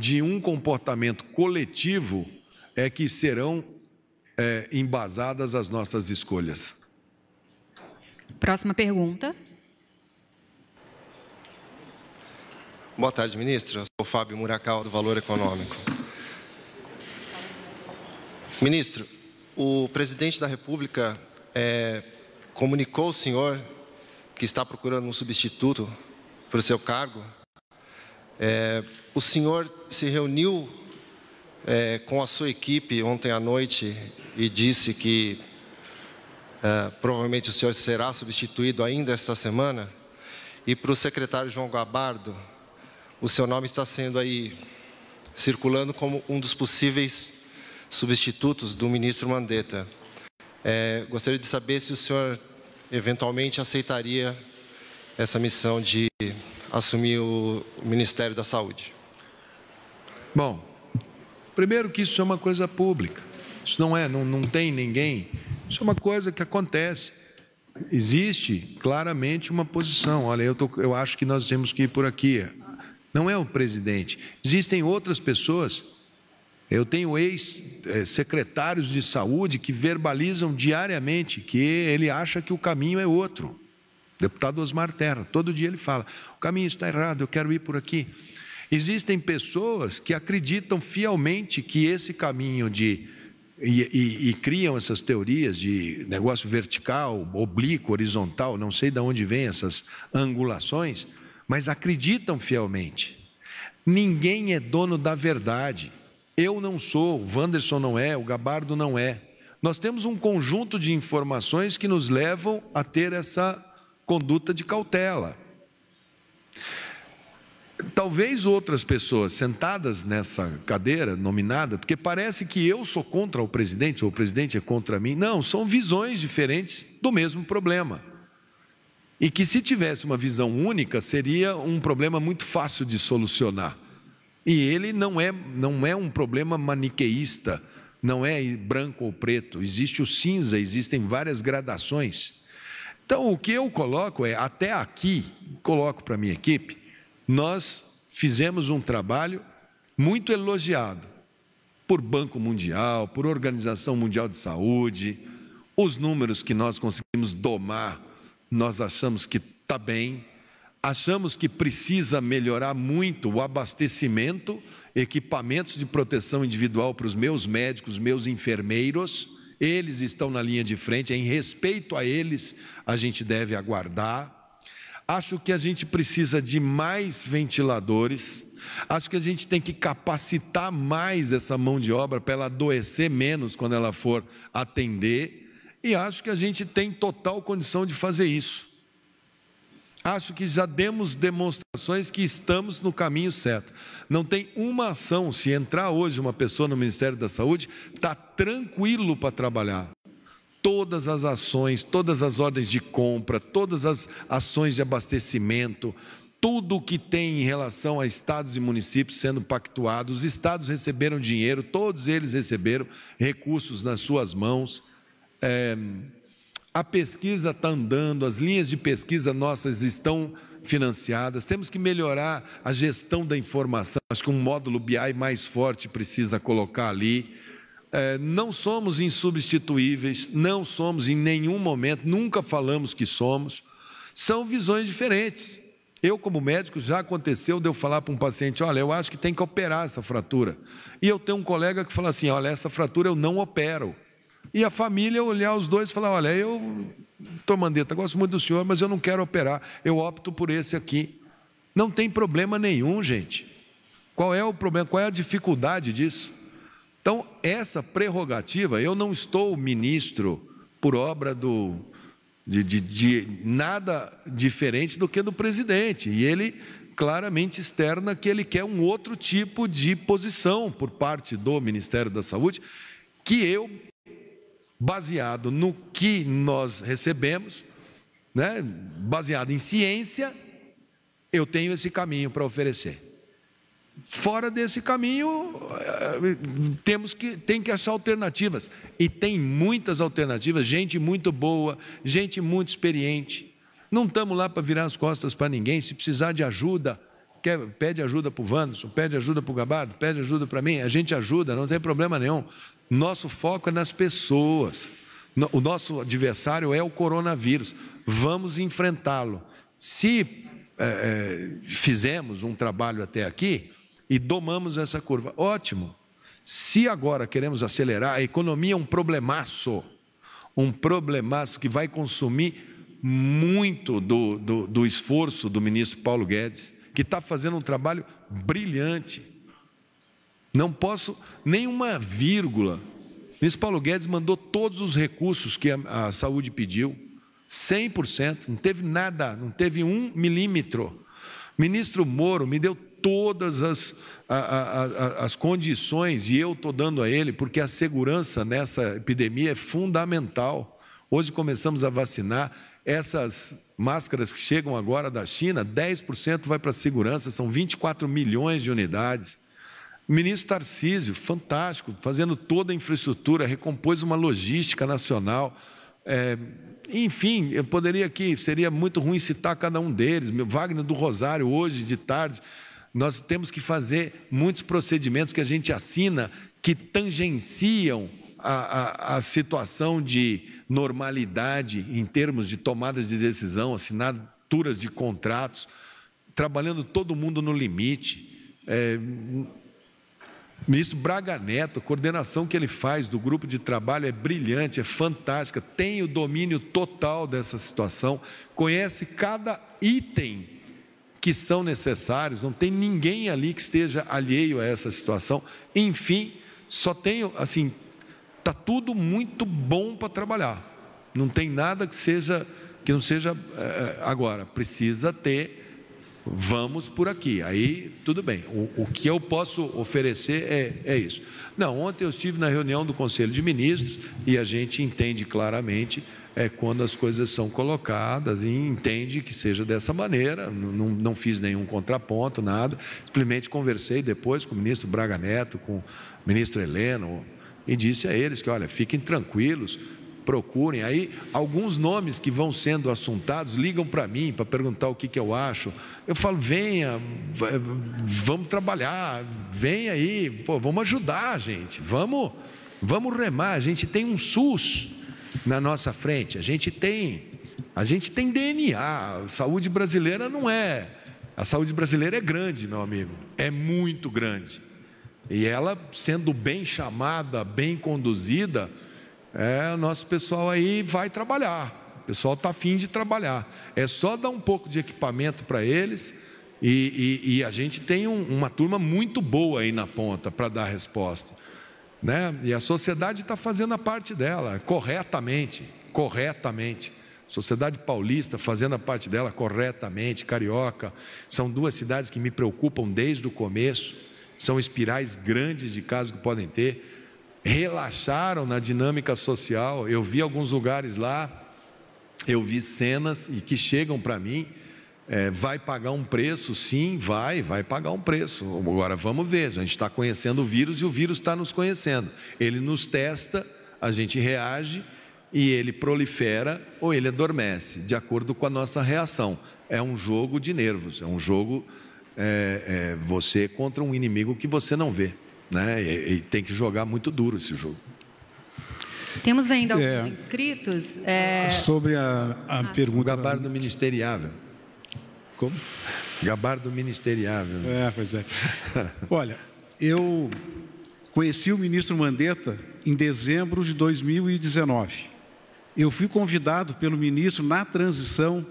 de um comportamento coletivo é que serão é, embasadas as nossas escolhas. Próxima pergunta. Boa tarde, ministro. Eu sou Fábio Muracal, do Valor Econômico. Ministro, o presidente da República é, comunicou ao senhor que está procurando um substituto para o seu cargo é, o senhor se reuniu é, com a sua equipe ontem à noite e disse que é, provavelmente o senhor será substituído ainda esta semana. E para o secretário João Gabardo, o seu nome está sendo aí circulando como um dos possíveis substitutos do ministro Mandetta. É, gostaria de saber se o senhor eventualmente aceitaria essa missão de assumir o Ministério da Saúde? Bom, primeiro que isso é uma coisa pública. Isso não é, não, não tem ninguém. Isso é uma coisa que acontece. Existe claramente uma posição. Olha, eu, tô, eu acho que nós temos que ir por aqui. Não é o presidente. Existem outras pessoas. Eu tenho ex-secretários eh, de saúde que verbalizam diariamente que ele acha que o caminho é outro. Deputado Osmar Terra, todo dia ele fala: o caminho está errado, eu quero ir por aqui. Existem pessoas que acreditam fielmente que esse caminho de. E, e, e criam essas teorias de negócio vertical, oblíquo, horizontal, não sei de onde vem essas angulações, mas acreditam fielmente. Ninguém é dono da verdade. Eu não sou, o Wanderson não é, o Gabardo não é. Nós temos um conjunto de informações que nos levam a ter essa conduta de cautela. Talvez outras pessoas sentadas nessa cadeira nominada, porque parece que eu sou contra o presidente ou o presidente é contra mim. Não, são visões diferentes do mesmo problema. E que se tivesse uma visão única, seria um problema muito fácil de solucionar. E ele não é, não é um problema maniqueísta, não é branco ou preto, existe o cinza, existem várias gradações. Então, o que eu coloco é, até aqui, coloco para a minha equipe, nós fizemos um trabalho muito elogiado por Banco Mundial, por Organização Mundial de Saúde, os números que nós conseguimos domar, nós achamos que está bem, achamos que precisa melhorar muito o abastecimento, equipamentos de proteção individual para os meus médicos, meus enfermeiros eles estão na linha de frente, em respeito a eles, a gente deve aguardar. Acho que a gente precisa de mais ventiladores. Acho que a gente tem que capacitar mais essa mão de obra para ela adoecer menos quando ela for atender. E acho que a gente tem total condição de fazer isso acho que já demos demonstrações que estamos no caminho certo. Não tem uma ação, se entrar hoje uma pessoa no Ministério da Saúde, está tranquilo para trabalhar. Todas as ações, todas as ordens de compra, todas as ações de abastecimento, tudo o que tem em relação a estados e municípios sendo pactuados, os estados receberam dinheiro, todos eles receberam recursos nas suas mãos. É a pesquisa está andando, as linhas de pesquisa nossas estão financiadas, temos que melhorar a gestão da informação. Acho que um módulo BI mais forte precisa colocar ali. É, não somos insubstituíveis, não somos em nenhum momento, nunca falamos que somos. São visões diferentes. Eu, como médico, já aconteceu de eu falar para um paciente: olha, eu acho que tem que operar essa fratura. E eu tenho um colega que fala assim: olha, essa fratura eu não opero e a família olhar os dois e falar: olha, eu, estou mandeta, gosto muito do senhor, mas eu não quero operar, eu opto por esse aqui. Não tem problema nenhum, gente. Qual é o problema? Qual é a dificuldade disso? Então, essa prerrogativa, eu não estou ministro por obra do, de, de, de, nada diferente do que do presidente. E ele claramente externa que ele quer um outro tipo de posição por parte do Ministério da Saúde, que eu baseado no que nós recebemos, né? baseado em ciência, eu tenho esse caminho para oferecer. Fora desse caminho, eh, temos que, tem que achar alternativas. E tem muitas alternativas, gente muito boa, gente muito experiente. Não estamos lá para virar as costas para ninguém. Se precisar de ajuda, quer, pede ajuda para o Vanderson, pede ajuda para o Gabardo, pede ajuda para mim. A gente ajuda, não tem problema nenhum. Nosso foco é nas pessoas. O nosso adversário é o coronavírus. Vamos enfrentá-lo. Se é, é, fizemos um trabalho até aqui e domamos essa curva, ótimo. Se agora queremos acelerar, a economia é um problemaço. Um problemaço que vai consumir muito do, do, do esforço do ministro Paulo Guedes, que está fazendo um trabalho brilhante não posso nenhuma vírgula. O ministro Paulo Guedes mandou todos os recursos que a, a saúde pediu, 100%, não teve nada, não teve um milímetro. Ministro Moro me deu todas as, a, a, a, as condições, e eu estou dando a ele, porque a segurança nessa epidemia é fundamental. Hoje começamos a vacinar. Essas máscaras que chegam agora da China, 10% vai para a segurança, são 24 milhões de unidades. O ministro Tarcísio, fantástico, fazendo toda a infraestrutura, recompôs uma logística nacional. É, enfim, eu poderia aqui, seria muito ruim citar cada um deles. Meu Wagner do Rosário, hoje de tarde, nós temos que fazer muitos procedimentos que a gente assina que tangenciam a, a, a situação de normalidade em termos de tomadas de decisão, assinaturas de contratos, trabalhando todo mundo no limite. É, ministro Braga Neto, a coordenação que ele faz do grupo de trabalho é brilhante, é fantástica, tem o domínio total dessa situação, conhece cada item que são necessários, não tem ninguém ali que esteja alheio a essa situação. Enfim, só tenho, assim, está tudo muito bom para trabalhar. Não tem nada que seja que não seja eh, eh, agora, precisa ter vamos por aqui. Aí, tudo bem, o, o que eu posso oferecer é, é isso. Não, ontem eu estive na reunião do Conselho de Ministros e a gente entende claramente é, quando as coisas são colocadas e entende que seja dessa maneira. Não, não fiz nenhum contraponto, nada. Simplesmente conversei depois com o ministro Braga Neto, com o ministro Heleno, e disse a eles que, olha, fiquem tranquilos procurem. Aí, alguns nomes que vão sendo assuntados ligam para mim para perguntar o que, que eu acho. Eu falo: venha, vamos trabalhar, vem aí, pô, vamos ajudar, gente, vamos, vamos remar. A gente tem um SUS na nossa frente, a gente tem, a gente tem DNA. saúde brasileira não é. A saúde brasileira é grande, meu amigo, é muito grande. E ela, sendo bem chamada, bem conduzida, é, o nosso pessoal aí vai trabalhar, o pessoal está afim de trabalhar. É só dar um pouco de equipamento para eles e, e, e, a gente tem um, uma turma muito boa aí na ponta para dar resposta. Né? E a sociedade está fazendo a parte dela corretamente, corretamente. Sociedade Paulista fazendo a parte dela corretamente, Carioca. São duas cidades que me preocupam desde o começo, são espirais grandes de casos que podem ter relaxaram na dinâmica social. Eu vi alguns lugares lá, eu vi cenas e que chegam para mim. É, vai pagar um preço? Sim, vai, vai pagar um preço. Agora vamos ver, a gente está conhecendo o vírus e o vírus está nos conhecendo. Ele nos testa, a gente reage e ele prolifera ou ele adormece, de acordo com a nossa reação. É um jogo de nervos, é um jogo é, é, você contra um inimigo que você não vê né? E, e tem que jogar muito duro esse jogo. Temos ainda é. alguns é, inscritos. É... Sobre a, a ah, pergunta. O gabardo ministeriável. Como? Gabardo ministeriável. É, pois é. Olha, eu conheci o ministro Mandetta em dezembro de 2019. Eu fui convidado pelo ministro na transição,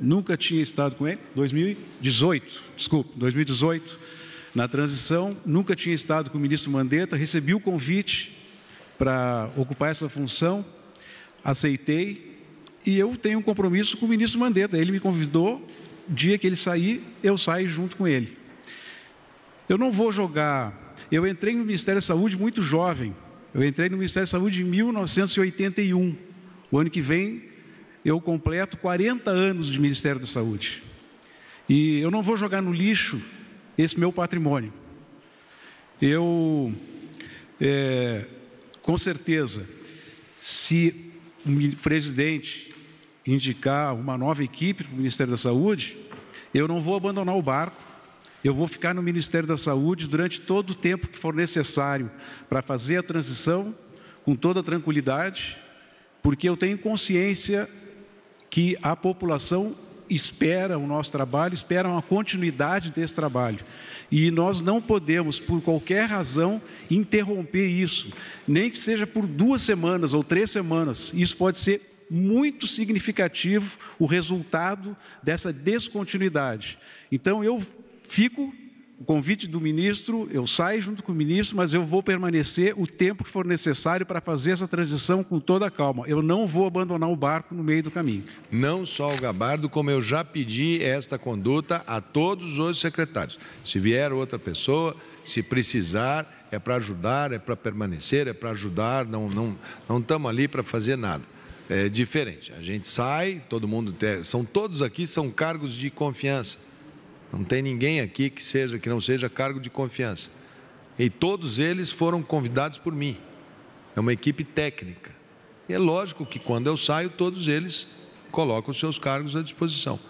nunca tinha estado com ele, 2018, desculpe, 2018 na transição, nunca tinha estado com o ministro Mandetta, recebi o convite para ocupar essa função, aceitei e eu tenho um compromisso com o ministro Mandetta. Ele me convidou, dia que ele sair, eu saio junto com ele. Eu não vou jogar. Eu entrei no Ministério da Saúde muito jovem. Eu entrei no Ministério da Saúde em 1981. O ano que vem eu completo 40 anos de Ministério da Saúde. E eu não vou jogar no lixo esse meu patrimônio. Eu, é, com certeza, se o presidente indicar uma nova equipe para o Ministério da Saúde, eu não vou abandonar o barco, eu vou ficar no Ministério da Saúde durante todo o tempo que for necessário para fazer a transição com toda tranquilidade, porque eu tenho consciência que a população espera o nosso trabalho, espera uma continuidade desse trabalho. E nós não podemos, por qualquer razão, interromper isso, nem que seja por duas semanas ou três semanas. Isso pode ser muito significativo o resultado dessa descontinuidade. Então eu fico o convite do ministro, eu saio junto com o ministro, mas eu vou permanecer o tempo que for necessário para fazer essa transição com toda a calma. Eu não vou abandonar o barco no meio do caminho. Não só o Gabardo, como eu já pedi esta conduta a todos os secretários. Se vier outra pessoa, se precisar, é para ajudar, é para permanecer, é para ajudar, não estamos não, não ali para fazer nada é diferente. A gente sai, todo mundo tem, são todos aqui são cargos de confiança. Não tem ninguém aqui que seja que não seja cargo de confiança. E todos eles foram convidados por mim. É uma equipe técnica. E é lógico que quando eu saio, todos eles colocam seus cargos à disposição.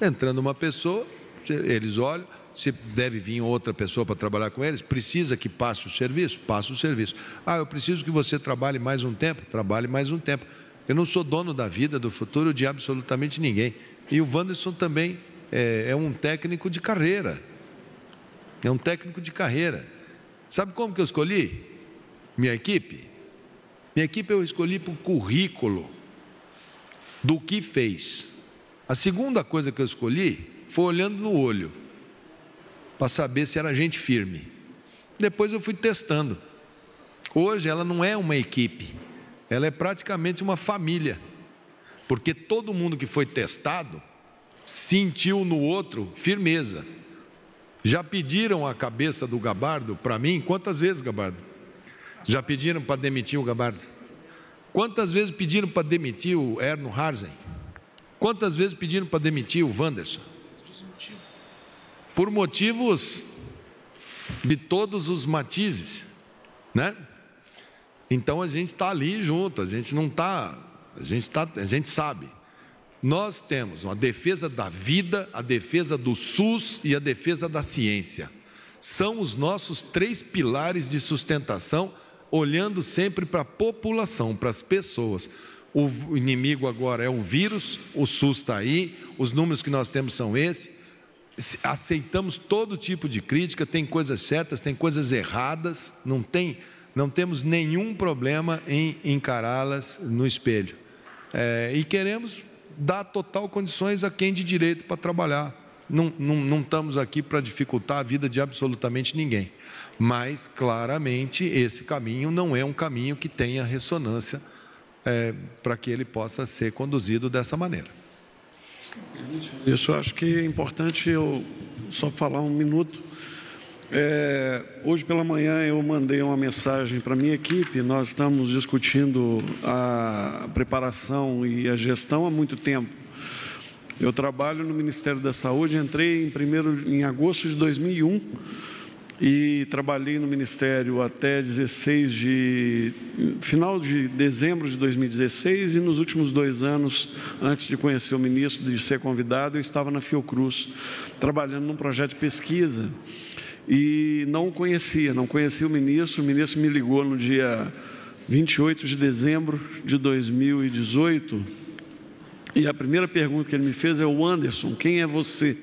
Entrando uma pessoa, eles olham, se deve vir outra pessoa para trabalhar com eles, precisa que passe o serviço, passe o serviço. Ah, eu preciso que você trabalhe mais um tempo, trabalhe mais um tempo. Eu não sou dono da vida, do futuro de absolutamente ninguém. E o Wanderson também é, é um técnico de carreira. É um técnico de carreira. Sabe como que eu escolhi minha equipe? Minha equipe eu escolhi por currículo do que fez. A segunda coisa que eu escolhi foi olhando no olho para saber se era gente firme. Depois eu fui testando. Hoje ela não é uma equipe, ela é praticamente uma família, porque todo mundo que foi testado sentiu no outro firmeza. Já pediram a cabeça do Gabardo para mim? Quantas vezes, Gabardo? Já pediram para demitir o Gabardo? Quantas vezes pediram para demitir o Erno Harzen? Quantas vezes pediram para demitir o Wanderson? Por motivos de todos os matizes, né? Então a gente está ali junto, a gente não está, a gente tá, a gente sabe. Nós temos a defesa da vida, a defesa do SUS e a defesa da ciência. São os nossos três pilares de sustentação, olhando sempre para a população, para as pessoas. O inimigo agora é o vírus, o SUS está aí, os números que nós temos são esses. Aceitamos todo tipo de crítica, tem coisas certas, tem coisas erradas, não tem, não temos nenhum problema em encará-las no espelho. É, e queremos dá total condições a quem de direito para trabalhar. Não, não, não estamos aqui para dificultar a vida de absolutamente ninguém. Mas, claramente, esse caminho não é um caminho que tenha ressonância é, para que ele possa ser conduzido dessa maneira. Isso acho que é importante eu só falar um minuto é, hoje pela manhã eu mandei uma mensagem para minha equipe. Nós estamos discutindo a preparação e a gestão há muito tempo. Eu trabalho no Ministério da Saúde, entrei em, primeiro, em agosto de 2001 e trabalhei no Ministério até 16 de final de dezembro de 2016 e nos últimos dois anos, antes de conhecer o ministro, de ser convidado, eu estava na Fiocruz trabalhando num projeto de pesquisa e não o conhecia, não conhecia o ministro. O ministro me ligou no dia 28 de dezembro de 2018 e a primeira pergunta que ele me fez é: O Anderson, quem é você?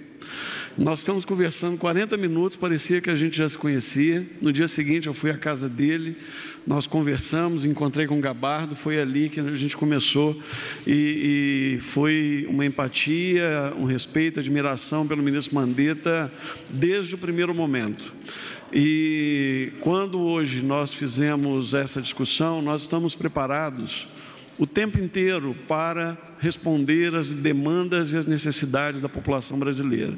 Nós estamos conversando 40 minutos, parecia que a gente já se conhecia. No dia seguinte, eu fui à casa dele, nós conversamos, encontrei com o Gabardo, foi ali que a gente começou e, e foi uma empatia, um respeito, admiração pelo ministro Mandetta desde o primeiro momento. E quando hoje nós fizemos essa discussão, nós estamos preparados o tempo inteiro para responder às demandas e às necessidades da população brasileira.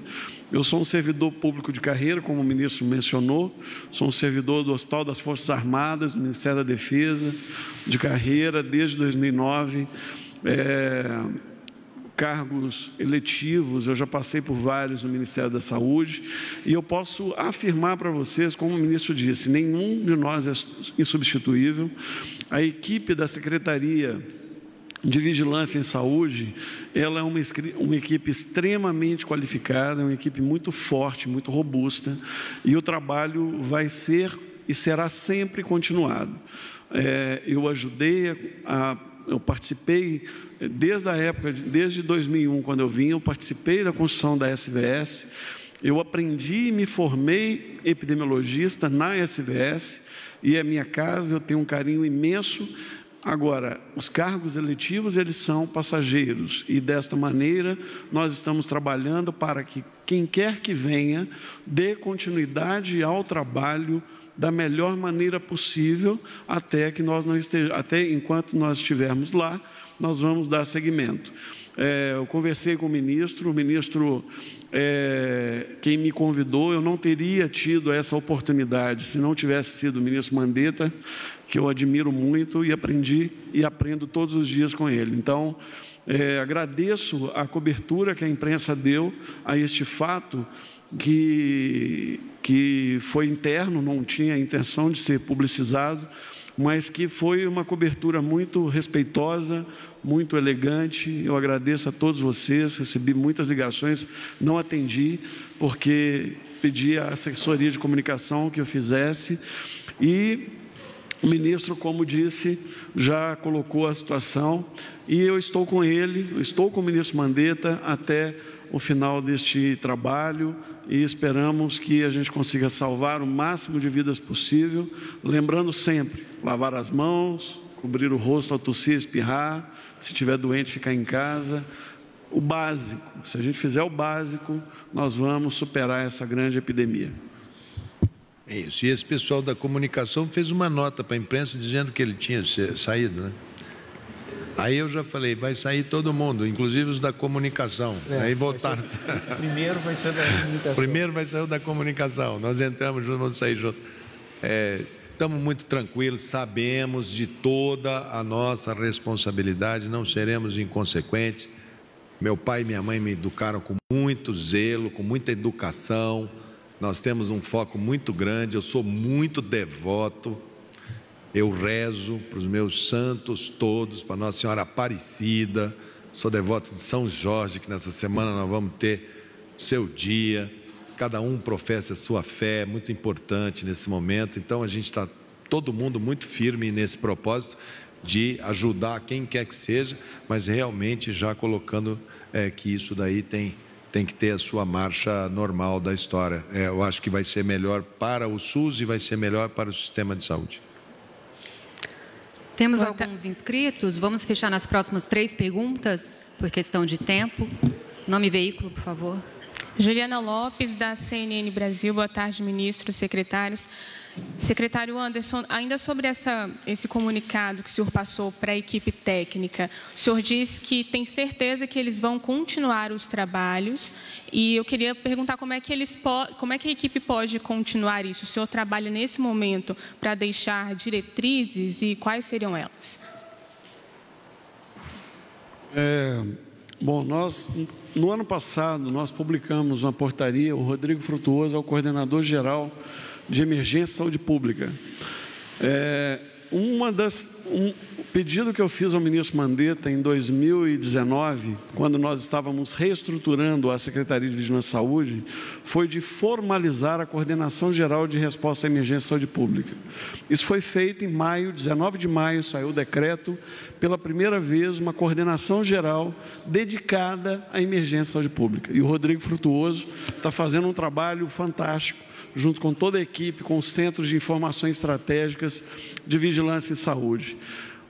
Eu sou um servidor público de carreira, como o ministro mencionou, sou um servidor do Hospital das Forças Armadas, do Ministério da Defesa, de carreira desde 2009. É, cargos eletivos, eu já passei por vários no Ministério da Saúde, e eu posso afirmar para vocês, como o ministro disse, nenhum de nós é insubstituível. A equipe da Secretaria de vigilância em saúde, ela é uma, uma, equipe extremamente qualificada, uma equipe muito forte, muito robusta, e o trabalho vai ser e será sempre continuado. É, eu ajudei a, a eu participei desde a época, desde 2001, quando eu vim, eu participei da construção da SVS, eu aprendi e me formei epidemiologista na SVS, e é minha casa, eu tenho um carinho imenso Agora, os cargos eletivos, eles são passageiros e desta maneira nós estamos trabalhando para que quem quer que venha dê continuidade ao trabalho da melhor maneira possível até que nós não esteja, até enquanto nós estivermos lá, nós vamos dar seguimento. É, eu conversei com o ministro, o ministro, é, quem me convidou, eu não teria tido essa oportunidade se não tivesse sido o ministro Mandetta, que eu admiro muito e aprendi e aprendo todos os dias com ele. Então, é, agradeço a cobertura que a imprensa deu a este fato que, que foi interno, não tinha intenção de ser publicizado mas que foi uma cobertura muito respeitosa, muito elegante. Eu agradeço a todos vocês, recebi muitas ligações, não atendi, porque pedi à assessoria de comunicação que eu fizesse. E o ministro, como disse, já colocou a situação e eu estou com ele, estou com o ministro Mandetta até o final deste trabalho e esperamos que a gente consiga salvar o máximo de vidas possível, lembrando sempre: lavar as mãos, cobrir o rosto ao tossir, espirrar, se tiver doente, ficar em casa. O básico, se a gente fizer o básico, nós vamos superar essa grande epidemia. É isso. E esse pessoal da comunicação fez uma nota para a imprensa dizendo que ele tinha saído, né? Aí eu já falei, vai sair todo mundo, inclusive os da comunicação. É, aí voltaram. Ser... *laughs* Primeiro vai ser da comunicação. Primeiro vai sair o da comunicação. Nós entramos juntos, vamos sair juntos. É, estamos muito tranquilos, sabemos de toda a nossa responsabilidade, não seremos inconsequentes. Meu pai e minha mãe me educaram com muito zelo, com muita educação. Nós temos um foco muito grande, eu sou muito devoto eu rezo para os meus santos todos, para Nossa Senhora Aparecida. Sou devoto de São Jorge, que nessa semana nós vamos ter seu dia. Cada um professa a sua fé, é muito importante nesse momento. Então a gente está todo mundo muito firme nesse propósito de ajudar quem quer que seja, mas realmente já colocando é, que isso daí tem, tem que ter a sua marcha normal da história. É, eu acho que vai ser melhor para o SUS e vai ser melhor para o sistema de saúde. Temos então, alguns inscritos. Vamos fechar nas próximas três perguntas, por questão de tempo. Nome e veículo, por favor. Juliana Lopes, da CNN Brasil. Boa tarde, ministros, secretários. Secretário Anderson, ainda sobre essa, esse comunicado que o senhor passou para a equipe técnica, o senhor diz que tem certeza que eles vão continuar os trabalhos e eu queria perguntar como é que, eles, como é que a equipe pode continuar isso. O senhor trabalha nesse momento para deixar diretrizes e quais seriam elas? É, bom, nós no ano passado nós publicamos uma portaria, o Rodrigo Frutuoso é o coordenador geral de emergência de saúde pública. É, uma das, um pedido que eu fiz ao ministro Mandetta em 2019, quando nós estávamos reestruturando a Secretaria de Vigilância e Saúde, foi de formalizar a Coordenação Geral de Resposta à Emergência de Saúde Pública. Isso foi feito em maio, 19 de maio, saiu o decreto, pela primeira vez, uma coordenação geral dedicada à emergência de saúde pública. E o Rodrigo Frutuoso está fazendo um trabalho fantástico junto com toda a equipe, com o Centro de Informações Estratégicas de Vigilância e Saúde.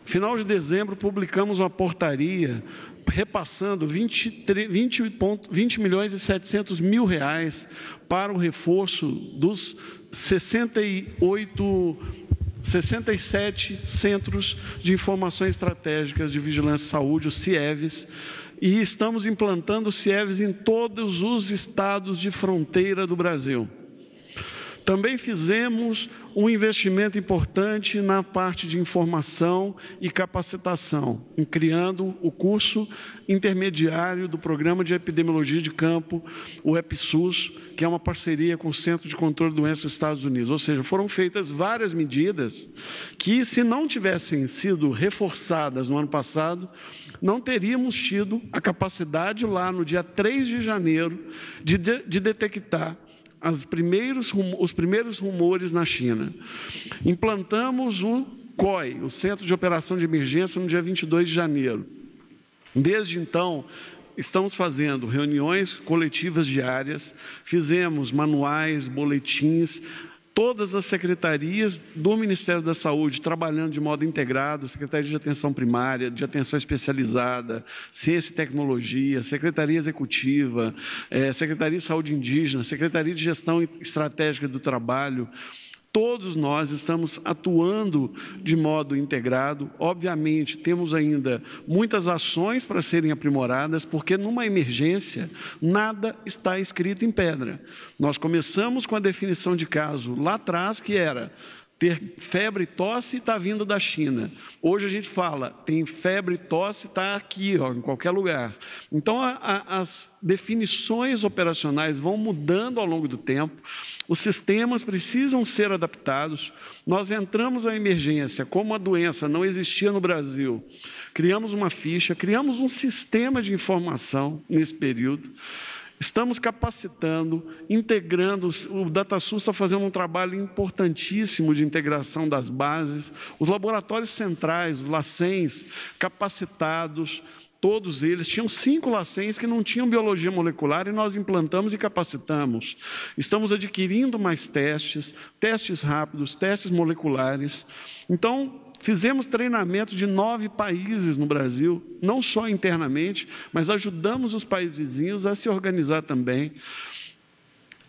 Final de dezembro, publicamos uma portaria repassando 20, 20, 20 milhões e 700 mil reais para o reforço dos 68 67 centros de informações estratégicas de vigilância e saúde, os CIEVs, e estamos implantando CIEVs em todos os estados de fronteira do Brasil. Também fizemos um investimento importante na parte de informação e capacitação, em criando o curso intermediário do Programa de Epidemiologia de Campo, o EPSUS, que é uma parceria com o Centro de Controle de Doenças dos Estados Unidos. Ou seja, foram feitas várias medidas que, se não tivessem sido reforçadas no ano passado, não teríamos tido a capacidade lá no dia 3 de janeiro de, de, de detectar primeiros, os primeiros rumores na China. Implantamos o COI, o Centro de Operação de Emergência, no dia 22 de janeiro. Desde então, estamos fazendo reuniões coletivas diárias, fizemos manuais, boletins, todas as secretarias do Ministério da Saúde trabalhando de modo integrado, Secretaria de Atenção Primária, de Atenção Especializada, Ciência e Tecnologia, Secretaria Executiva, eh, Secretaria de Saúde Indígena, Secretaria de Gestão Estratégica do Trabalho, Todos nós estamos atuando de modo integrado. Obviamente, temos ainda muitas ações para serem aprimoradas, porque numa emergência nada está escrito em pedra. Nós começamos com a definição de caso lá atrás, que era ter febre e tosse está vindo da China. Hoje a gente fala, tem febre e tosse, está aqui, ó, em qualquer lugar. Então, a, a, as definições operacionais vão mudando ao longo do tempo, os sistemas precisam ser adaptados. Nós entramos na emergência, como a doença não existia no Brasil, criamos uma ficha, criamos um sistema de informação nesse período. Estamos capacitando, integrando, o DataSUS está fazendo um trabalho importantíssimo de integração das bases, os laboratórios centrais, os LACENs, capacitados, todos eles, tinham cinco lacens que não tinham biologia molecular e nós implantamos e capacitamos. Estamos adquirindo mais testes, testes rápidos, testes moleculares. Então, Fizemos treinamento de nove países no Brasil, não só internamente, mas ajudamos os países vizinhos a se organizar também.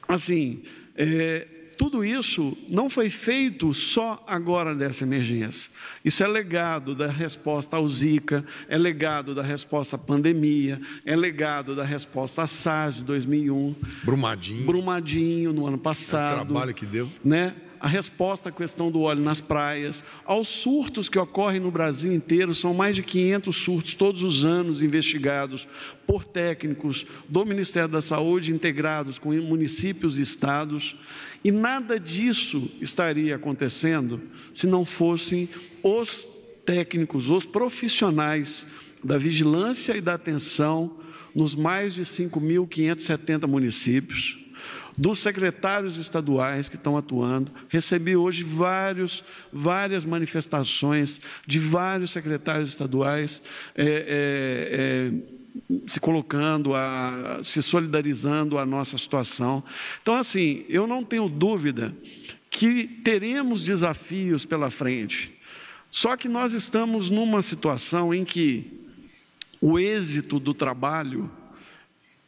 Assim, é, tudo isso não foi feito só agora dessa emergência. Isso é legado da resposta ao Zika, é legado da resposta à pandemia, é legado da resposta à SARS de 2001. Brumadinho. Brumadinho no ano passado. É o trabalho que deu. Né? a resposta à questão do óleo nas praias, aos surtos que ocorrem no Brasil inteiro, são mais de 500 surtos todos os anos investigados por técnicos do Ministério da Saúde, integrados com municípios e estados, e nada disso estaria acontecendo se não fossem os técnicos, os profissionais da vigilância e da atenção nos mais de 5.570 municípios dos secretários estaduais que estão atuando. Recebi hoje vários, várias manifestações de vários secretários estaduais é, é, é, se colocando, a, se solidarizando à nossa situação. Então, assim, eu não tenho dúvida que teremos desafios pela frente. Só que nós estamos numa situação em que o êxito do trabalho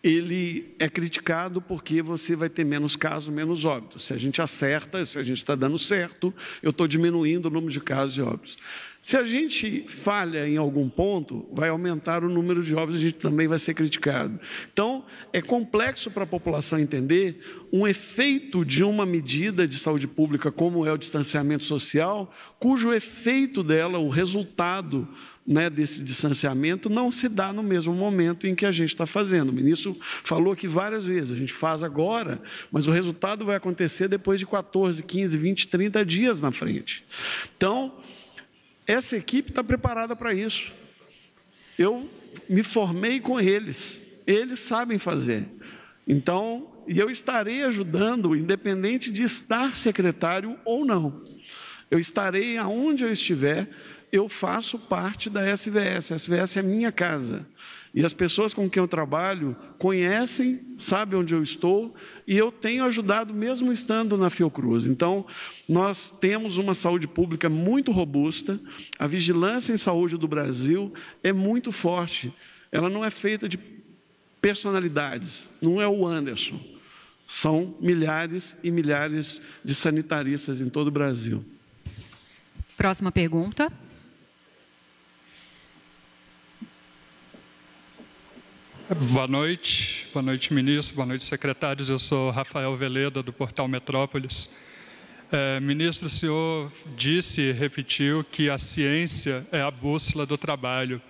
ele é criticado porque você vai ter menos casos, menos óbitos. Se a gente acerta, se a gente está dando certo, eu estou diminuindo o número de casos e óbitos. Se a gente falha em algum ponto, vai aumentar o número de óbitos, a gente também vai ser criticado. Então, é complexo para a população entender um efeito de uma medida de saúde pública, como é o distanciamento social, cujo efeito dela, o resultado né, desse distanciamento não se dá no mesmo momento em que a gente está fazendo. O ministro falou aqui várias vezes: a gente faz agora, mas o resultado vai acontecer depois de 14, 15, 20, 30 dias na frente. Então, essa equipe está preparada para isso. Eu me formei com eles, eles sabem fazer. Então, e eu estarei ajudando, independente de estar secretário ou não. Eu estarei aonde eu estiver eu faço parte da SVS. A SVS é minha casa. E as pessoas com quem eu trabalho conhecem, sabem onde eu estou e eu tenho ajudado mesmo estando na Fiocruz. Então, nós temos uma saúde pública muito robusta, a vigilância em saúde do Brasil é muito forte. Ela não é feita de personalidades, não é o Anderson. São milhares e milhares de sanitaristas em todo o Brasil. Próxima pergunta. Boa noite, boa noite, ministro, boa noite, secretários. Eu sou Rafael Veleda, do portal Metrópolis. É, ministro, o senhor disse e repetiu que a ciência é a bússola do trabalho.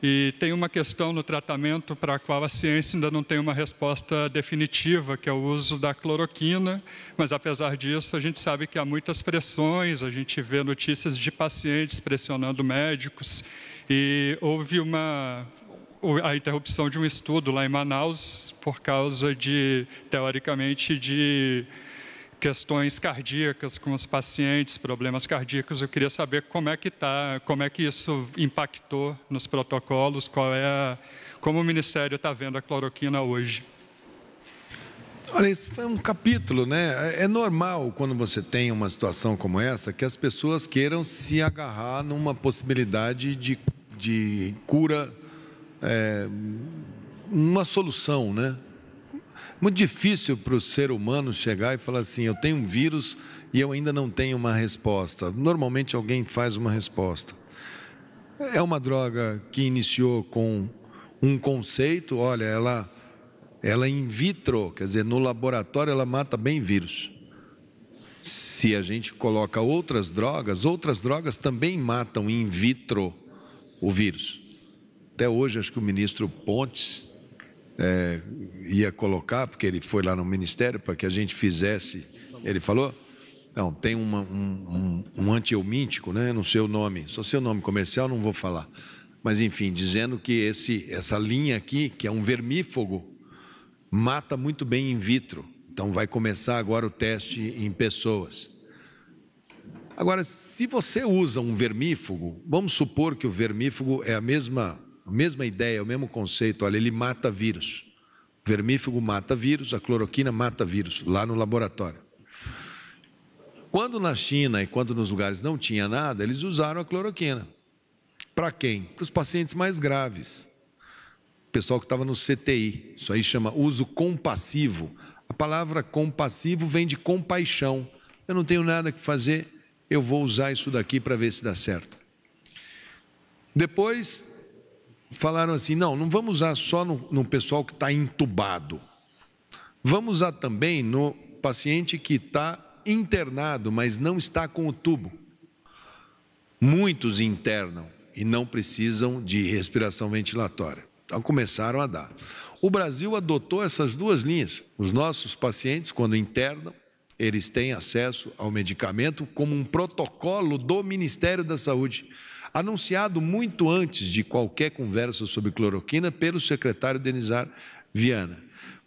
E tem uma questão no tratamento para a qual a ciência ainda não tem uma resposta definitiva, que é o uso da cloroquina, mas apesar disso, a gente sabe que há muitas pressões, a gente vê notícias de pacientes pressionando médicos. E houve uma a interrupção de um estudo lá em Manaus por causa de, teoricamente, de questões cardíacas com os pacientes, problemas cardíacos. Eu queria saber como é que tá, como é que isso impactou nos protocolos, qual é, a, como o Ministério está vendo a cloroquina hoje. Olha, isso foi um capítulo, né? É, é normal quando você tem uma situação como essa que as pessoas queiram se agarrar numa possibilidade de, de cura é, uma solução, né? Muito difícil para o ser humano chegar e falar assim: eu tenho um vírus e eu ainda não tenho uma resposta. Normalmente alguém faz uma resposta. É uma droga que iniciou com um conceito, olha, ela, ela in vitro, quer dizer, no laboratório ela mata bem vírus. Se a gente coloca outras drogas, outras drogas também matam in vitro o vírus. Até hoje, acho que o ministro Pontes é, ia colocar, porque ele foi lá no ministério para que a gente fizesse. Ele falou? Não, tem uma, um, um, um né? não sei o nome, só sei o nome comercial, não vou falar. Mas, enfim, dizendo que esse, essa linha aqui, que é um vermífugo, mata muito bem in vitro. Então, vai começar agora o teste em pessoas. Agora, se você usa um vermífugo, vamos supor que o vermífugo é a mesma a mesma ideia, o mesmo conceito, olha, ele mata vírus. vermífugo mata vírus, a cloroquina mata vírus, lá no laboratório. Quando na China e quando nos lugares não tinha nada, eles usaram a cloroquina. Para quem? Para os pacientes mais graves. O pessoal que estava no CTI. Isso aí chama uso compassivo. A palavra compassivo vem de compaixão. Eu não tenho nada que fazer, eu vou usar isso daqui para ver se dá certo. Depois, falaram assim: não, não vamos usar só no, no pessoal que está entubado, vamos usar também no paciente que está internado, mas não está com o tubo. Muitos internam e não precisam de respiração ventilatória. Então começaram a dar. O Brasil adotou essas duas linhas. Os nossos pacientes, quando internam, eles têm acesso ao medicamento como um protocolo do Ministério da Saúde anunciado muito antes de qualquer conversa sobre cloroquina pelo secretário Denizar Viana.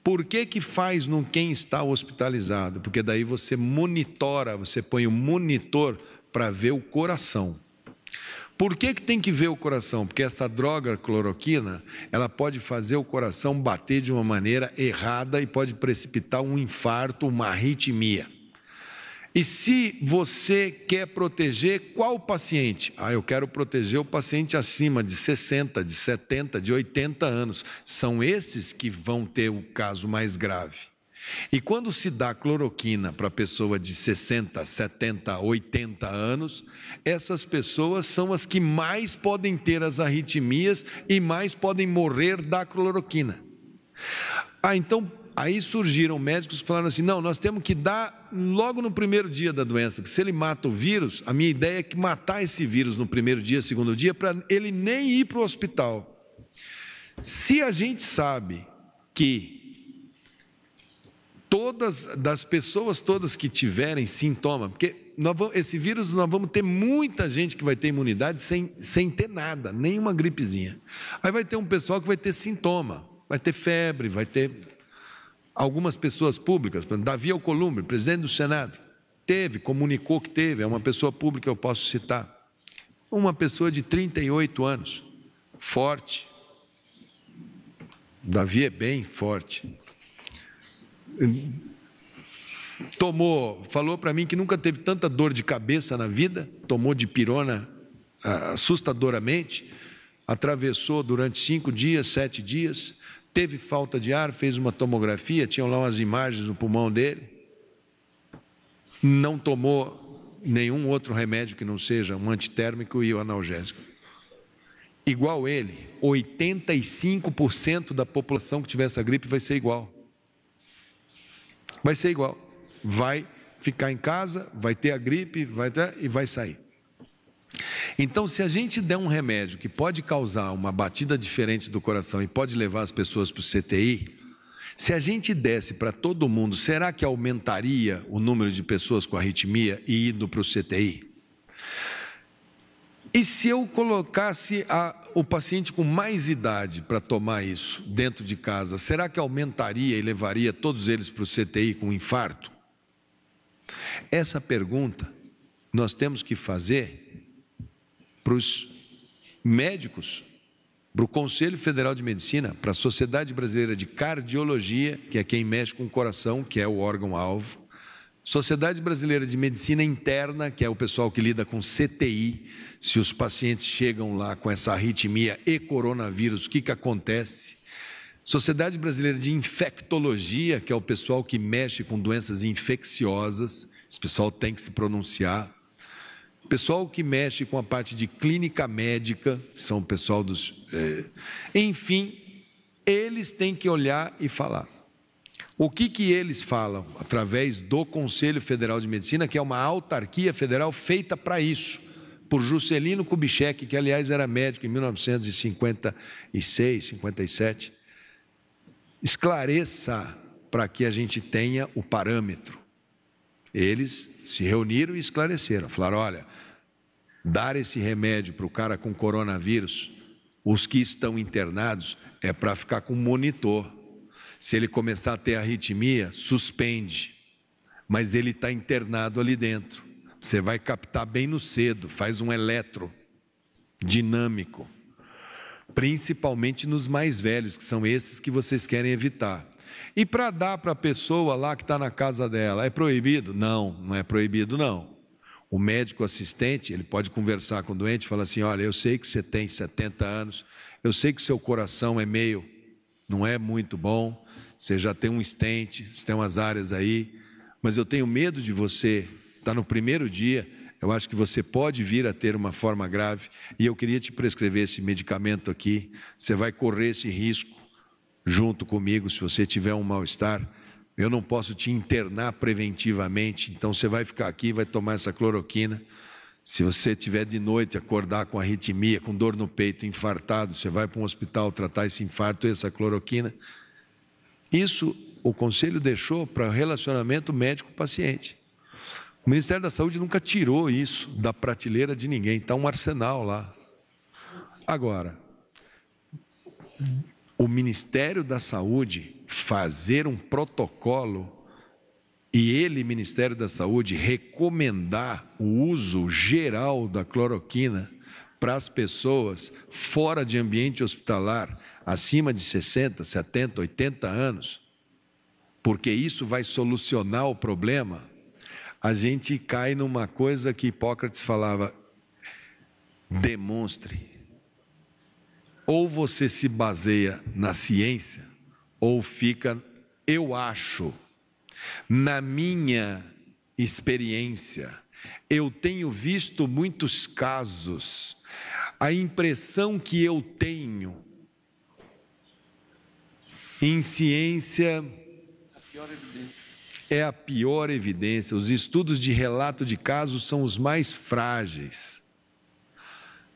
Por que, que faz no quem está hospitalizado? Porque daí você monitora, você põe o um monitor para ver o coração. Por que, que tem que ver o coração? Porque essa droga cloroquina, ela pode fazer o coração bater de uma maneira errada e pode precipitar um infarto, uma arritmia. E se você quer proteger qual paciente? Ah, eu quero proteger o paciente acima de 60, de 70, de 80 anos. São esses que vão ter o caso mais grave. E quando se dá cloroquina para pessoa de 60, 70, 80 anos, essas pessoas são as que mais podem ter as arritmias e mais podem morrer da cloroquina. Ah, então Aí surgiram médicos que falaram assim: não, nós temos que dar logo no primeiro dia da doença, porque se ele mata o vírus, a minha ideia é que matar esse vírus no primeiro dia, segundo dia, para ele nem ir para o hospital. Se a gente sabe que todas das pessoas todas que tiverem sintoma, porque vamos, esse vírus nós vamos ter muita gente que vai ter imunidade sem, sem ter nada, nenhuma gripezinha. Aí vai ter um pessoal que vai ter sintoma, vai ter febre, vai ter algumas pessoas públicas, Davi Alcolumbre, presidente do Senado, teve, comunicou que teve, é uma pessoa pública eu posso citar. Uma pessoa de 38 anos, forte. Davi é bem forte. Tomou, falou para mim que nunca teve tanta dor de cabeça na vida, tomou de pirona ah, assustadoramente, atravessou durante cinco dias, sete dias, teve falta de ar, fez uma tomografia, tinham lá umas imagens no pulmão dele, não tomou nenhum outro remédio que não seja um antitérmico e o um analgésico. Igual ele, 85% da população que tiver essa gripe vai ser igual. Vai ser igual. Vai ficar em casa, vai ter a gripe, vai ter, e vai sair. Então, se a gente der um remédio que pode causar uma batida diferente do coração e pode levar as pessoas para o CTI, se a gente desse para todo mundo, será que aumentaria o número de pessoas com arritmia e indo para o CTI? E se eu colocasse a, o paciente com mais idade para tomar isso dentro de casa, será que aumentaria e levaria todos eles para o CTI com infarto? Essa pergunta nós temos que fazer para os médicos, para o Conselho Federal de Medicina, para a Sociedade Brasileira de Cardiologia, que é quem mexe com o coração, que é o órgão-alvo, Sociedade Brasileira de Medicina Interna, que é o pessoal que lida com CTI, se os pacientes chegam lá com essa arritmia e coronavírus, o que, que acontece? Sociedade Brasileira de Infectologia, que é o pessoal que mexe com doenças infecciosas, esse pessoal tem que se pronunciar pessoal que mexe com a parte de clínica médica, são o pessoal dos. É, enfim, eles têm que olhar e falar. O que, que eles falam através do Conselho Federal de Medicina, que é uma autarquia federal feita para isso, por Juscelino Kubitschek, que aliás era médico em 1956, 57. Esclareça para que a gente tenha o parâmetro. Eles se reuniram e esclareceram. Falaram: olha, dar esse remédio para o cara com coronavírus, os que estão internados, é para ficar com monitor. Se ele começar a ter arritmia, suspende. Mas ele está internado ali dentro. Você vai captar bem no cedo, faz um eletro dinâmico. Principalmente nos mais velhos, que são esses que vocês querem evitar. E para dar para a pessoa lá que está na casa dela, é proibido? Não, não é proibido, não. O médico assistente, ele pode conversar com o doente e falar assim: olha, eu sei que você tem 70 anos, eu sei que seu coração é meio, não é muito bom, você já tem um estente, você tem umas áreas aí, mas eu tenho medo de você, está no primeiro dia, eu acho que você pode vir a ter uma forma grave e eu queria te prescrever esse medicamento aqui, você vai correr esse risco junto comigo se você tiver um mal-estar. Eu não posso te internar preventivamente, então você vai ficar aqui, vai tomar essa cloroquina. Se você tiver de noite acordar com arritmia, com dor no peito, infartado, você vai para um hospital tratar esse infarto e essa cloroquina. Isso o conselho deixou para relacionamento médico-paciente. O Ministério da Saúde nunca tirou isso da prateleira de ninguém, está um arsenal lá. Agora, o Ministério da Saúde fazer um protocolo e ele, Ministério da Saúde, recomendar o uso geral da cloroquina para as pessoas fora de ambiente hospitalar, acima de 60, 70, 80 anos, porque isso vai solucionar o problema, a gente cai numa coisa que Hipócrates falava: demonstre ou você se baseia na ciência, ou fica, eu acho, na minha experiência, eu tenho visto muitos casos, a impressão que eu tenho em ciência é a pior evidência. Os estudos de relato de casos são os mais frágeis.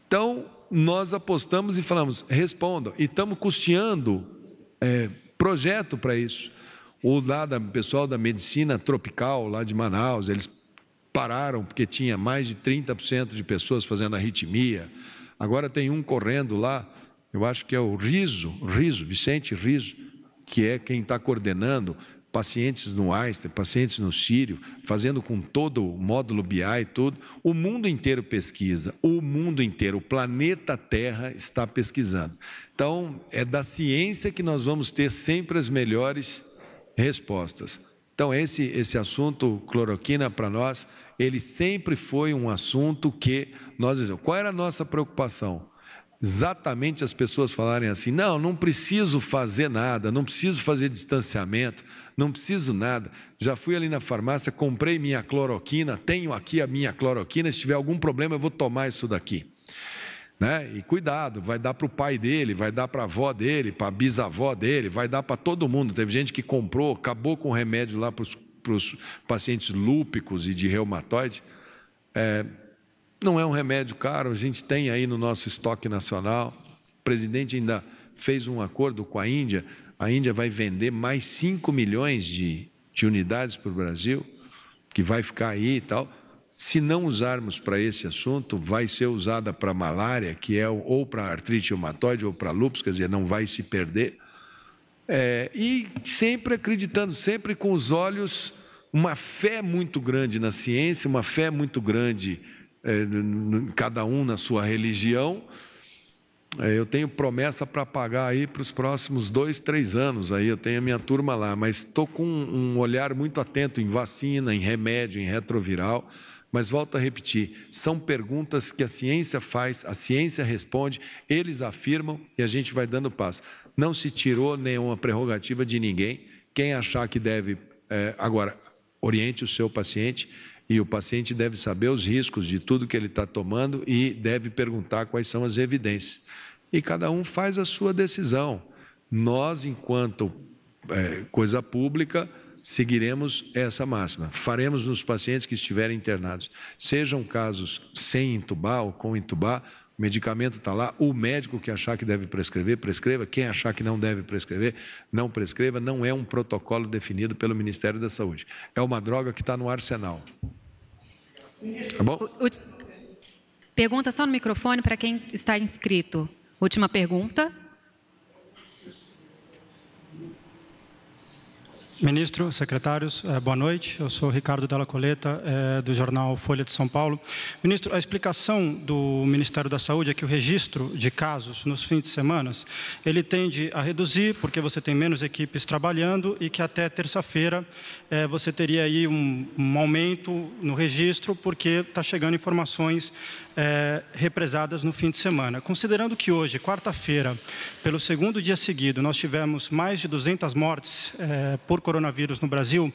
Então, nós apostamos e falamos, respondam. E estamos custeando é, projeto para isso. O da, pessoal da medicina tropical lá de Manaus, eles pararam porque tinha mais de 30% de pessoas fazendo arritmia. Agora tem um correndo lá, eu acho que é o Riso, Riso, Vicente Riso, que é quem está coordenando, pacientes no Einstein, pacientes no Sírio, fazendo com todo o módulo BI e tudo. O mundo inteiro pesquisa, o mundo inteiro, o planeta Terra está pesquisando. Então, é da ciência que nós vamos ter sempre as melhores respostas. Então, esse, esse assunto, cloroquina, para nós, ele sempre foi um assunto que nós. Qual era a nossa preocupação? exatamente as pessoas falarem assim: não, não preciso fazer nada, não preciso fazer distanciamento, não preciso nada. Já fui ali na farmácia, comprei minha cloroquina, tenho aqui a minha cloroquina, se tiver algum problema eu vou tomar isso daqui. Né? E cuidado, vai dar para o pai dele, vai dar para a avó dele, para a bisavó dele, vai dar para todo mundo. Teve gente que comprou, acabou com o remédio lá para os pacientes lúpicos e de reumatoide. É, não é um remédio caro, a gente tem aí no nosso estoque nacional. O presidente ainda fez um acordo com a Índia, a Índia vai vender mais 5 milhões de, de unidades para o Brasil, que vai ficar aí e tal. Se não usarmos para esse assunto, vai ser usada para malária, que é ou para artrite reumatoide ou para lúpus, quer dizer, não vai se perder. É, e sempre acreditando, sempre com os olhos, uma fé muito grande na ciência, uma fé muito grande é, cada um na sua religião. É, eu tenho promessa para pagar aí para os próximos dois, três anos. Aí eu tenho a minha turma lá, mas estou com um olhar muito atento em vacina, em remédio, em retroviral. Mas volto a repetir: são perguntas que a ciência faz, a ciência responde, eles afirmam e a gente vai dando passo. Não se tirou nenhuma prerrogativa de ninguém. Quem achar que deve. É, agora, oriente o seu paciente e o paciente deve saber os riscos de tudo que ele está tomando e deve perguntar quais são as evidências. E cada um faz a sua decisão. Nós, enquanto é, coisa pública, seguiremos essa máxima. Faremos nos pacientes que estiverem internados, sejam casos sem entubar ou com entubar, o medicamento está lá, o médico que achar que deve prescrever, prescreva, quem achar que não deve prescrever, não prescreva, não é um protocolo definido pelo Ministério da Saúde. É uma droga que está no arsenal. Tá bom? O, o, pergunta só no microfone para quem está inscrito. Última pergunta. Ministro, secretários, eh, boa noite. Eu sou Ricardo Della Coleta, eh, do jornal Folha de São Paulo. Ministro, a explicação do Ministério da Saúde é que o registro de casos nos fins de semana, ele tende a reduzir, porque você tem menos equipes trabalhando e que até terça-feira eh, você teria aí um, aumento no registro, porque está chegando informações é, represadas no fim de semana. Considerando que hoje, quarta-feira, pelo segundo dia seguido, nós tivemos mais de 200 mortes é, por coronavírus no Brasil,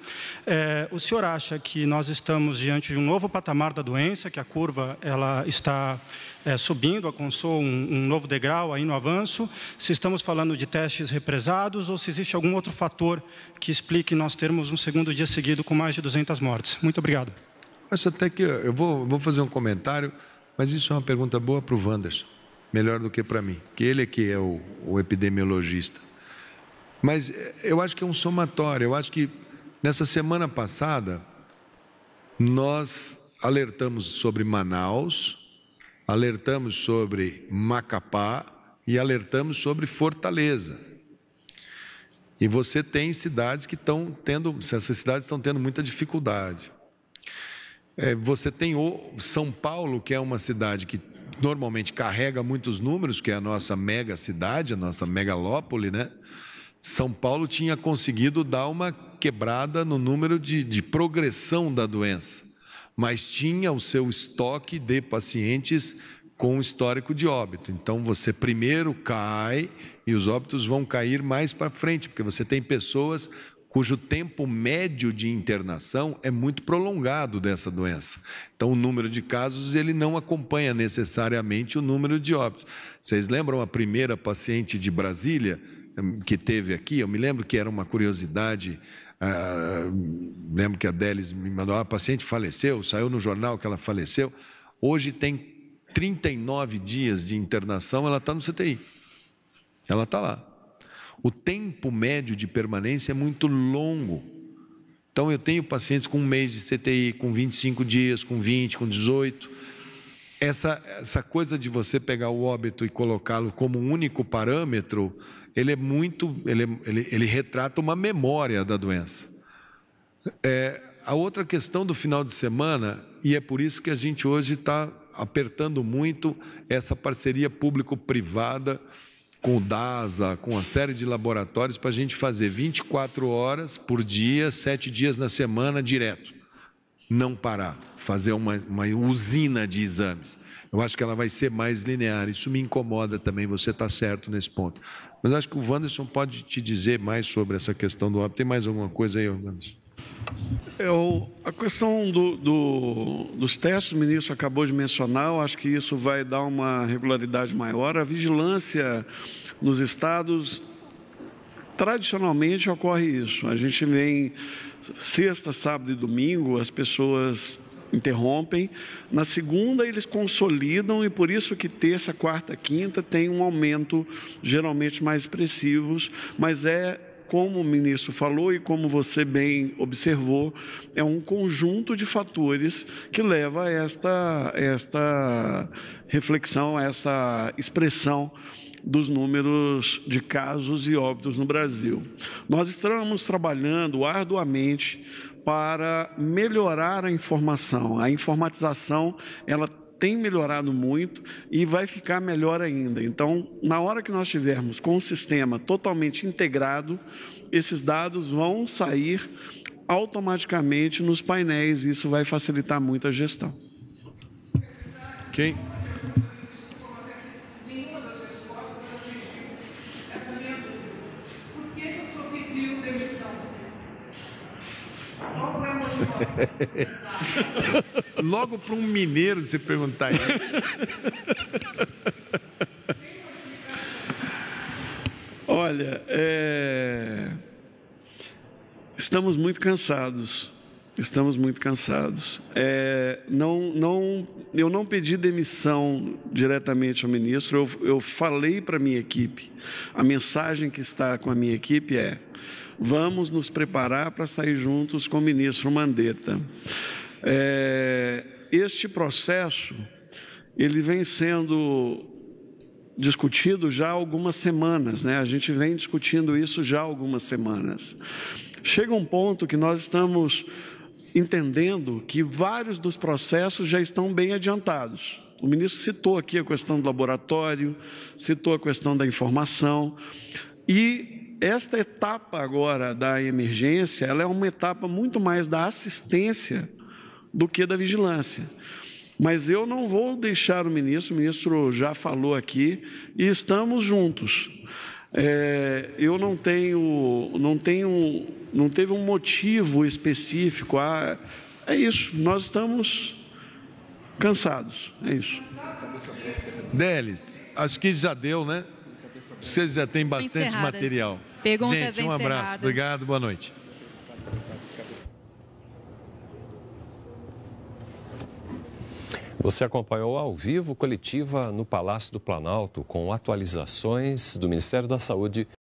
é, o senhor acha que nós estamos diante de um novo patamar da doença, que a curva ela está é, subindo, alcançou um, um novo degrau aí no avanço? Se estamos falando de testes represados ou se existe algum outro fator que explique nós termos um segundo dia seguido com mais de 200 mortes? Muito obrigado. Mas até que eu vou, vou fazer um comentário mas isso é uma pergunta boa para o Wanderson, melhor do que para mim, que ele é que é o, o epidemiologista. Mas eh, eu acho que é um somatório. Eu acho que nessa semana passada nós alertamos sobre Manaus, alertamos sobre Macapá e alertamos sobre Fortaleza. E você tem cidades que estão tendo, essas cidades estão tendo muita dificuldade. É, você tem o São Paulo, que é uma cidade que normalmente carrega muitos números, que é a nossa mega cidade, a nossa megalópole, né? São Paulo tinha conseguido dar uma quebrada no número de, de progressão da doença, mas tinha o seu estoque de pacientes com histórico de óbito. Então você primeiro cai e os óbitos vão cair mais para frente, porque você tem pessoas cujo tempo médio de internação é muito prolongado dessa doença. Então, o número de casos ele não acompanha necessariamente o número de óbitos. Vocês lembram a primeira paciente de Brasília hum, que teve aqui? Eu me lembro que era uma curiosidade. Ah, lembro que a Delis me mandou, ah, a paciente faleceu, saiu no jornal que ela faleceu. Hoje tem 39 dias de internação, ela está no CTI. Ela está lá. O tempo médio de permanência é muito longo. Então, eu tenho pacientes com um mês de CTI, com 25 dias, com 20, com 18. Essa, essa coisa de você pegar o óbito e colocá-lo como um único parâmetro, ele é muito. Ele, ele, ele retrata uma memória da doença. É, a outra questão do final de semana, e é por isso que a gente hoje está apertando muito essa parceria público-privada com o DASA, com uma série de laboratórios para a gente fazer 24 horas por dia, sete dias na semana direto. Não parar, fazer uma, uma usina de exames. Eu acho que ela vai ser mais linear. Isso me incomoda também, você está certo nesse ponto. Mas acho que o Wanderson pode te dizer mais sobre essa questão do óbito. Tem mais alguma coisa aí, Wanderson? Eu, é, a questão do, do, dos testes, o ministro acabou de mencionar, eu acho que isso vai dar uma regularidade maior. A vigilância nos estados, tradicionalmente ocorre isso. A gente vem sexta, sábado e domingo, as pessoas interrompem. Na segunda, eles consolidam e por isso que terça, quarta, quinta tem um aumento geralmente mais expressivos, mas é como o ministro falou e como você bem observou, é um conjunto de fatores que leva a esta, esta reflexão, a essa expressão dos números de casos e óbitos no Brasil. Nós estamos trabalhando arduamente para melhorar a informação. A informatização, ela tem melhorado muito e vai ficar melhor ainda. Então, na hora que nós tivermos com o sistema totalmente integrado, esses dados vão sair automaticamente nos painéis, e isso vai facilitar muito a gestão. Ok? *laughs* Logo para um mineiro se perguntar isso. Olha, é... estamos muito cansados. Estamos muito cansados. É, não, não, eu não pedi demissão diretamente ao ministro, eu, eu falei para a minha equipe. A mensagem que está com a minha equipe é: vamos nos preparar para sair juntos com o ministro Mandetta. É, este processo, ele vem sendo discutido já há algumas semanas, né? A gente vem discutindo isso já há algumas semanas. Chega um ponto que nós estamos entendendo que vários dos processos já estão bem adiantados. O ministro citou aqui a questão do laboratório, citou a questão da informação e esta etapa agora da emergência, ela é uma etapa muito mais da assistência do que da vigilância. Mas eu não vou deixar o ministro, o ministro já falou aqui, e estamos juntos. É, eu não tenho, não tenho, não teve um motivo específico. A, ah, é isso, nós estamos cansados, é isso. Deles, acho que já deu, né? Vocês já têm bastante material. Gente, um abraço. Obrigado, boa noite. Você acompanhou ao vivo coletiva no Palácio do Planalto com atualizações do Ministério da Saúde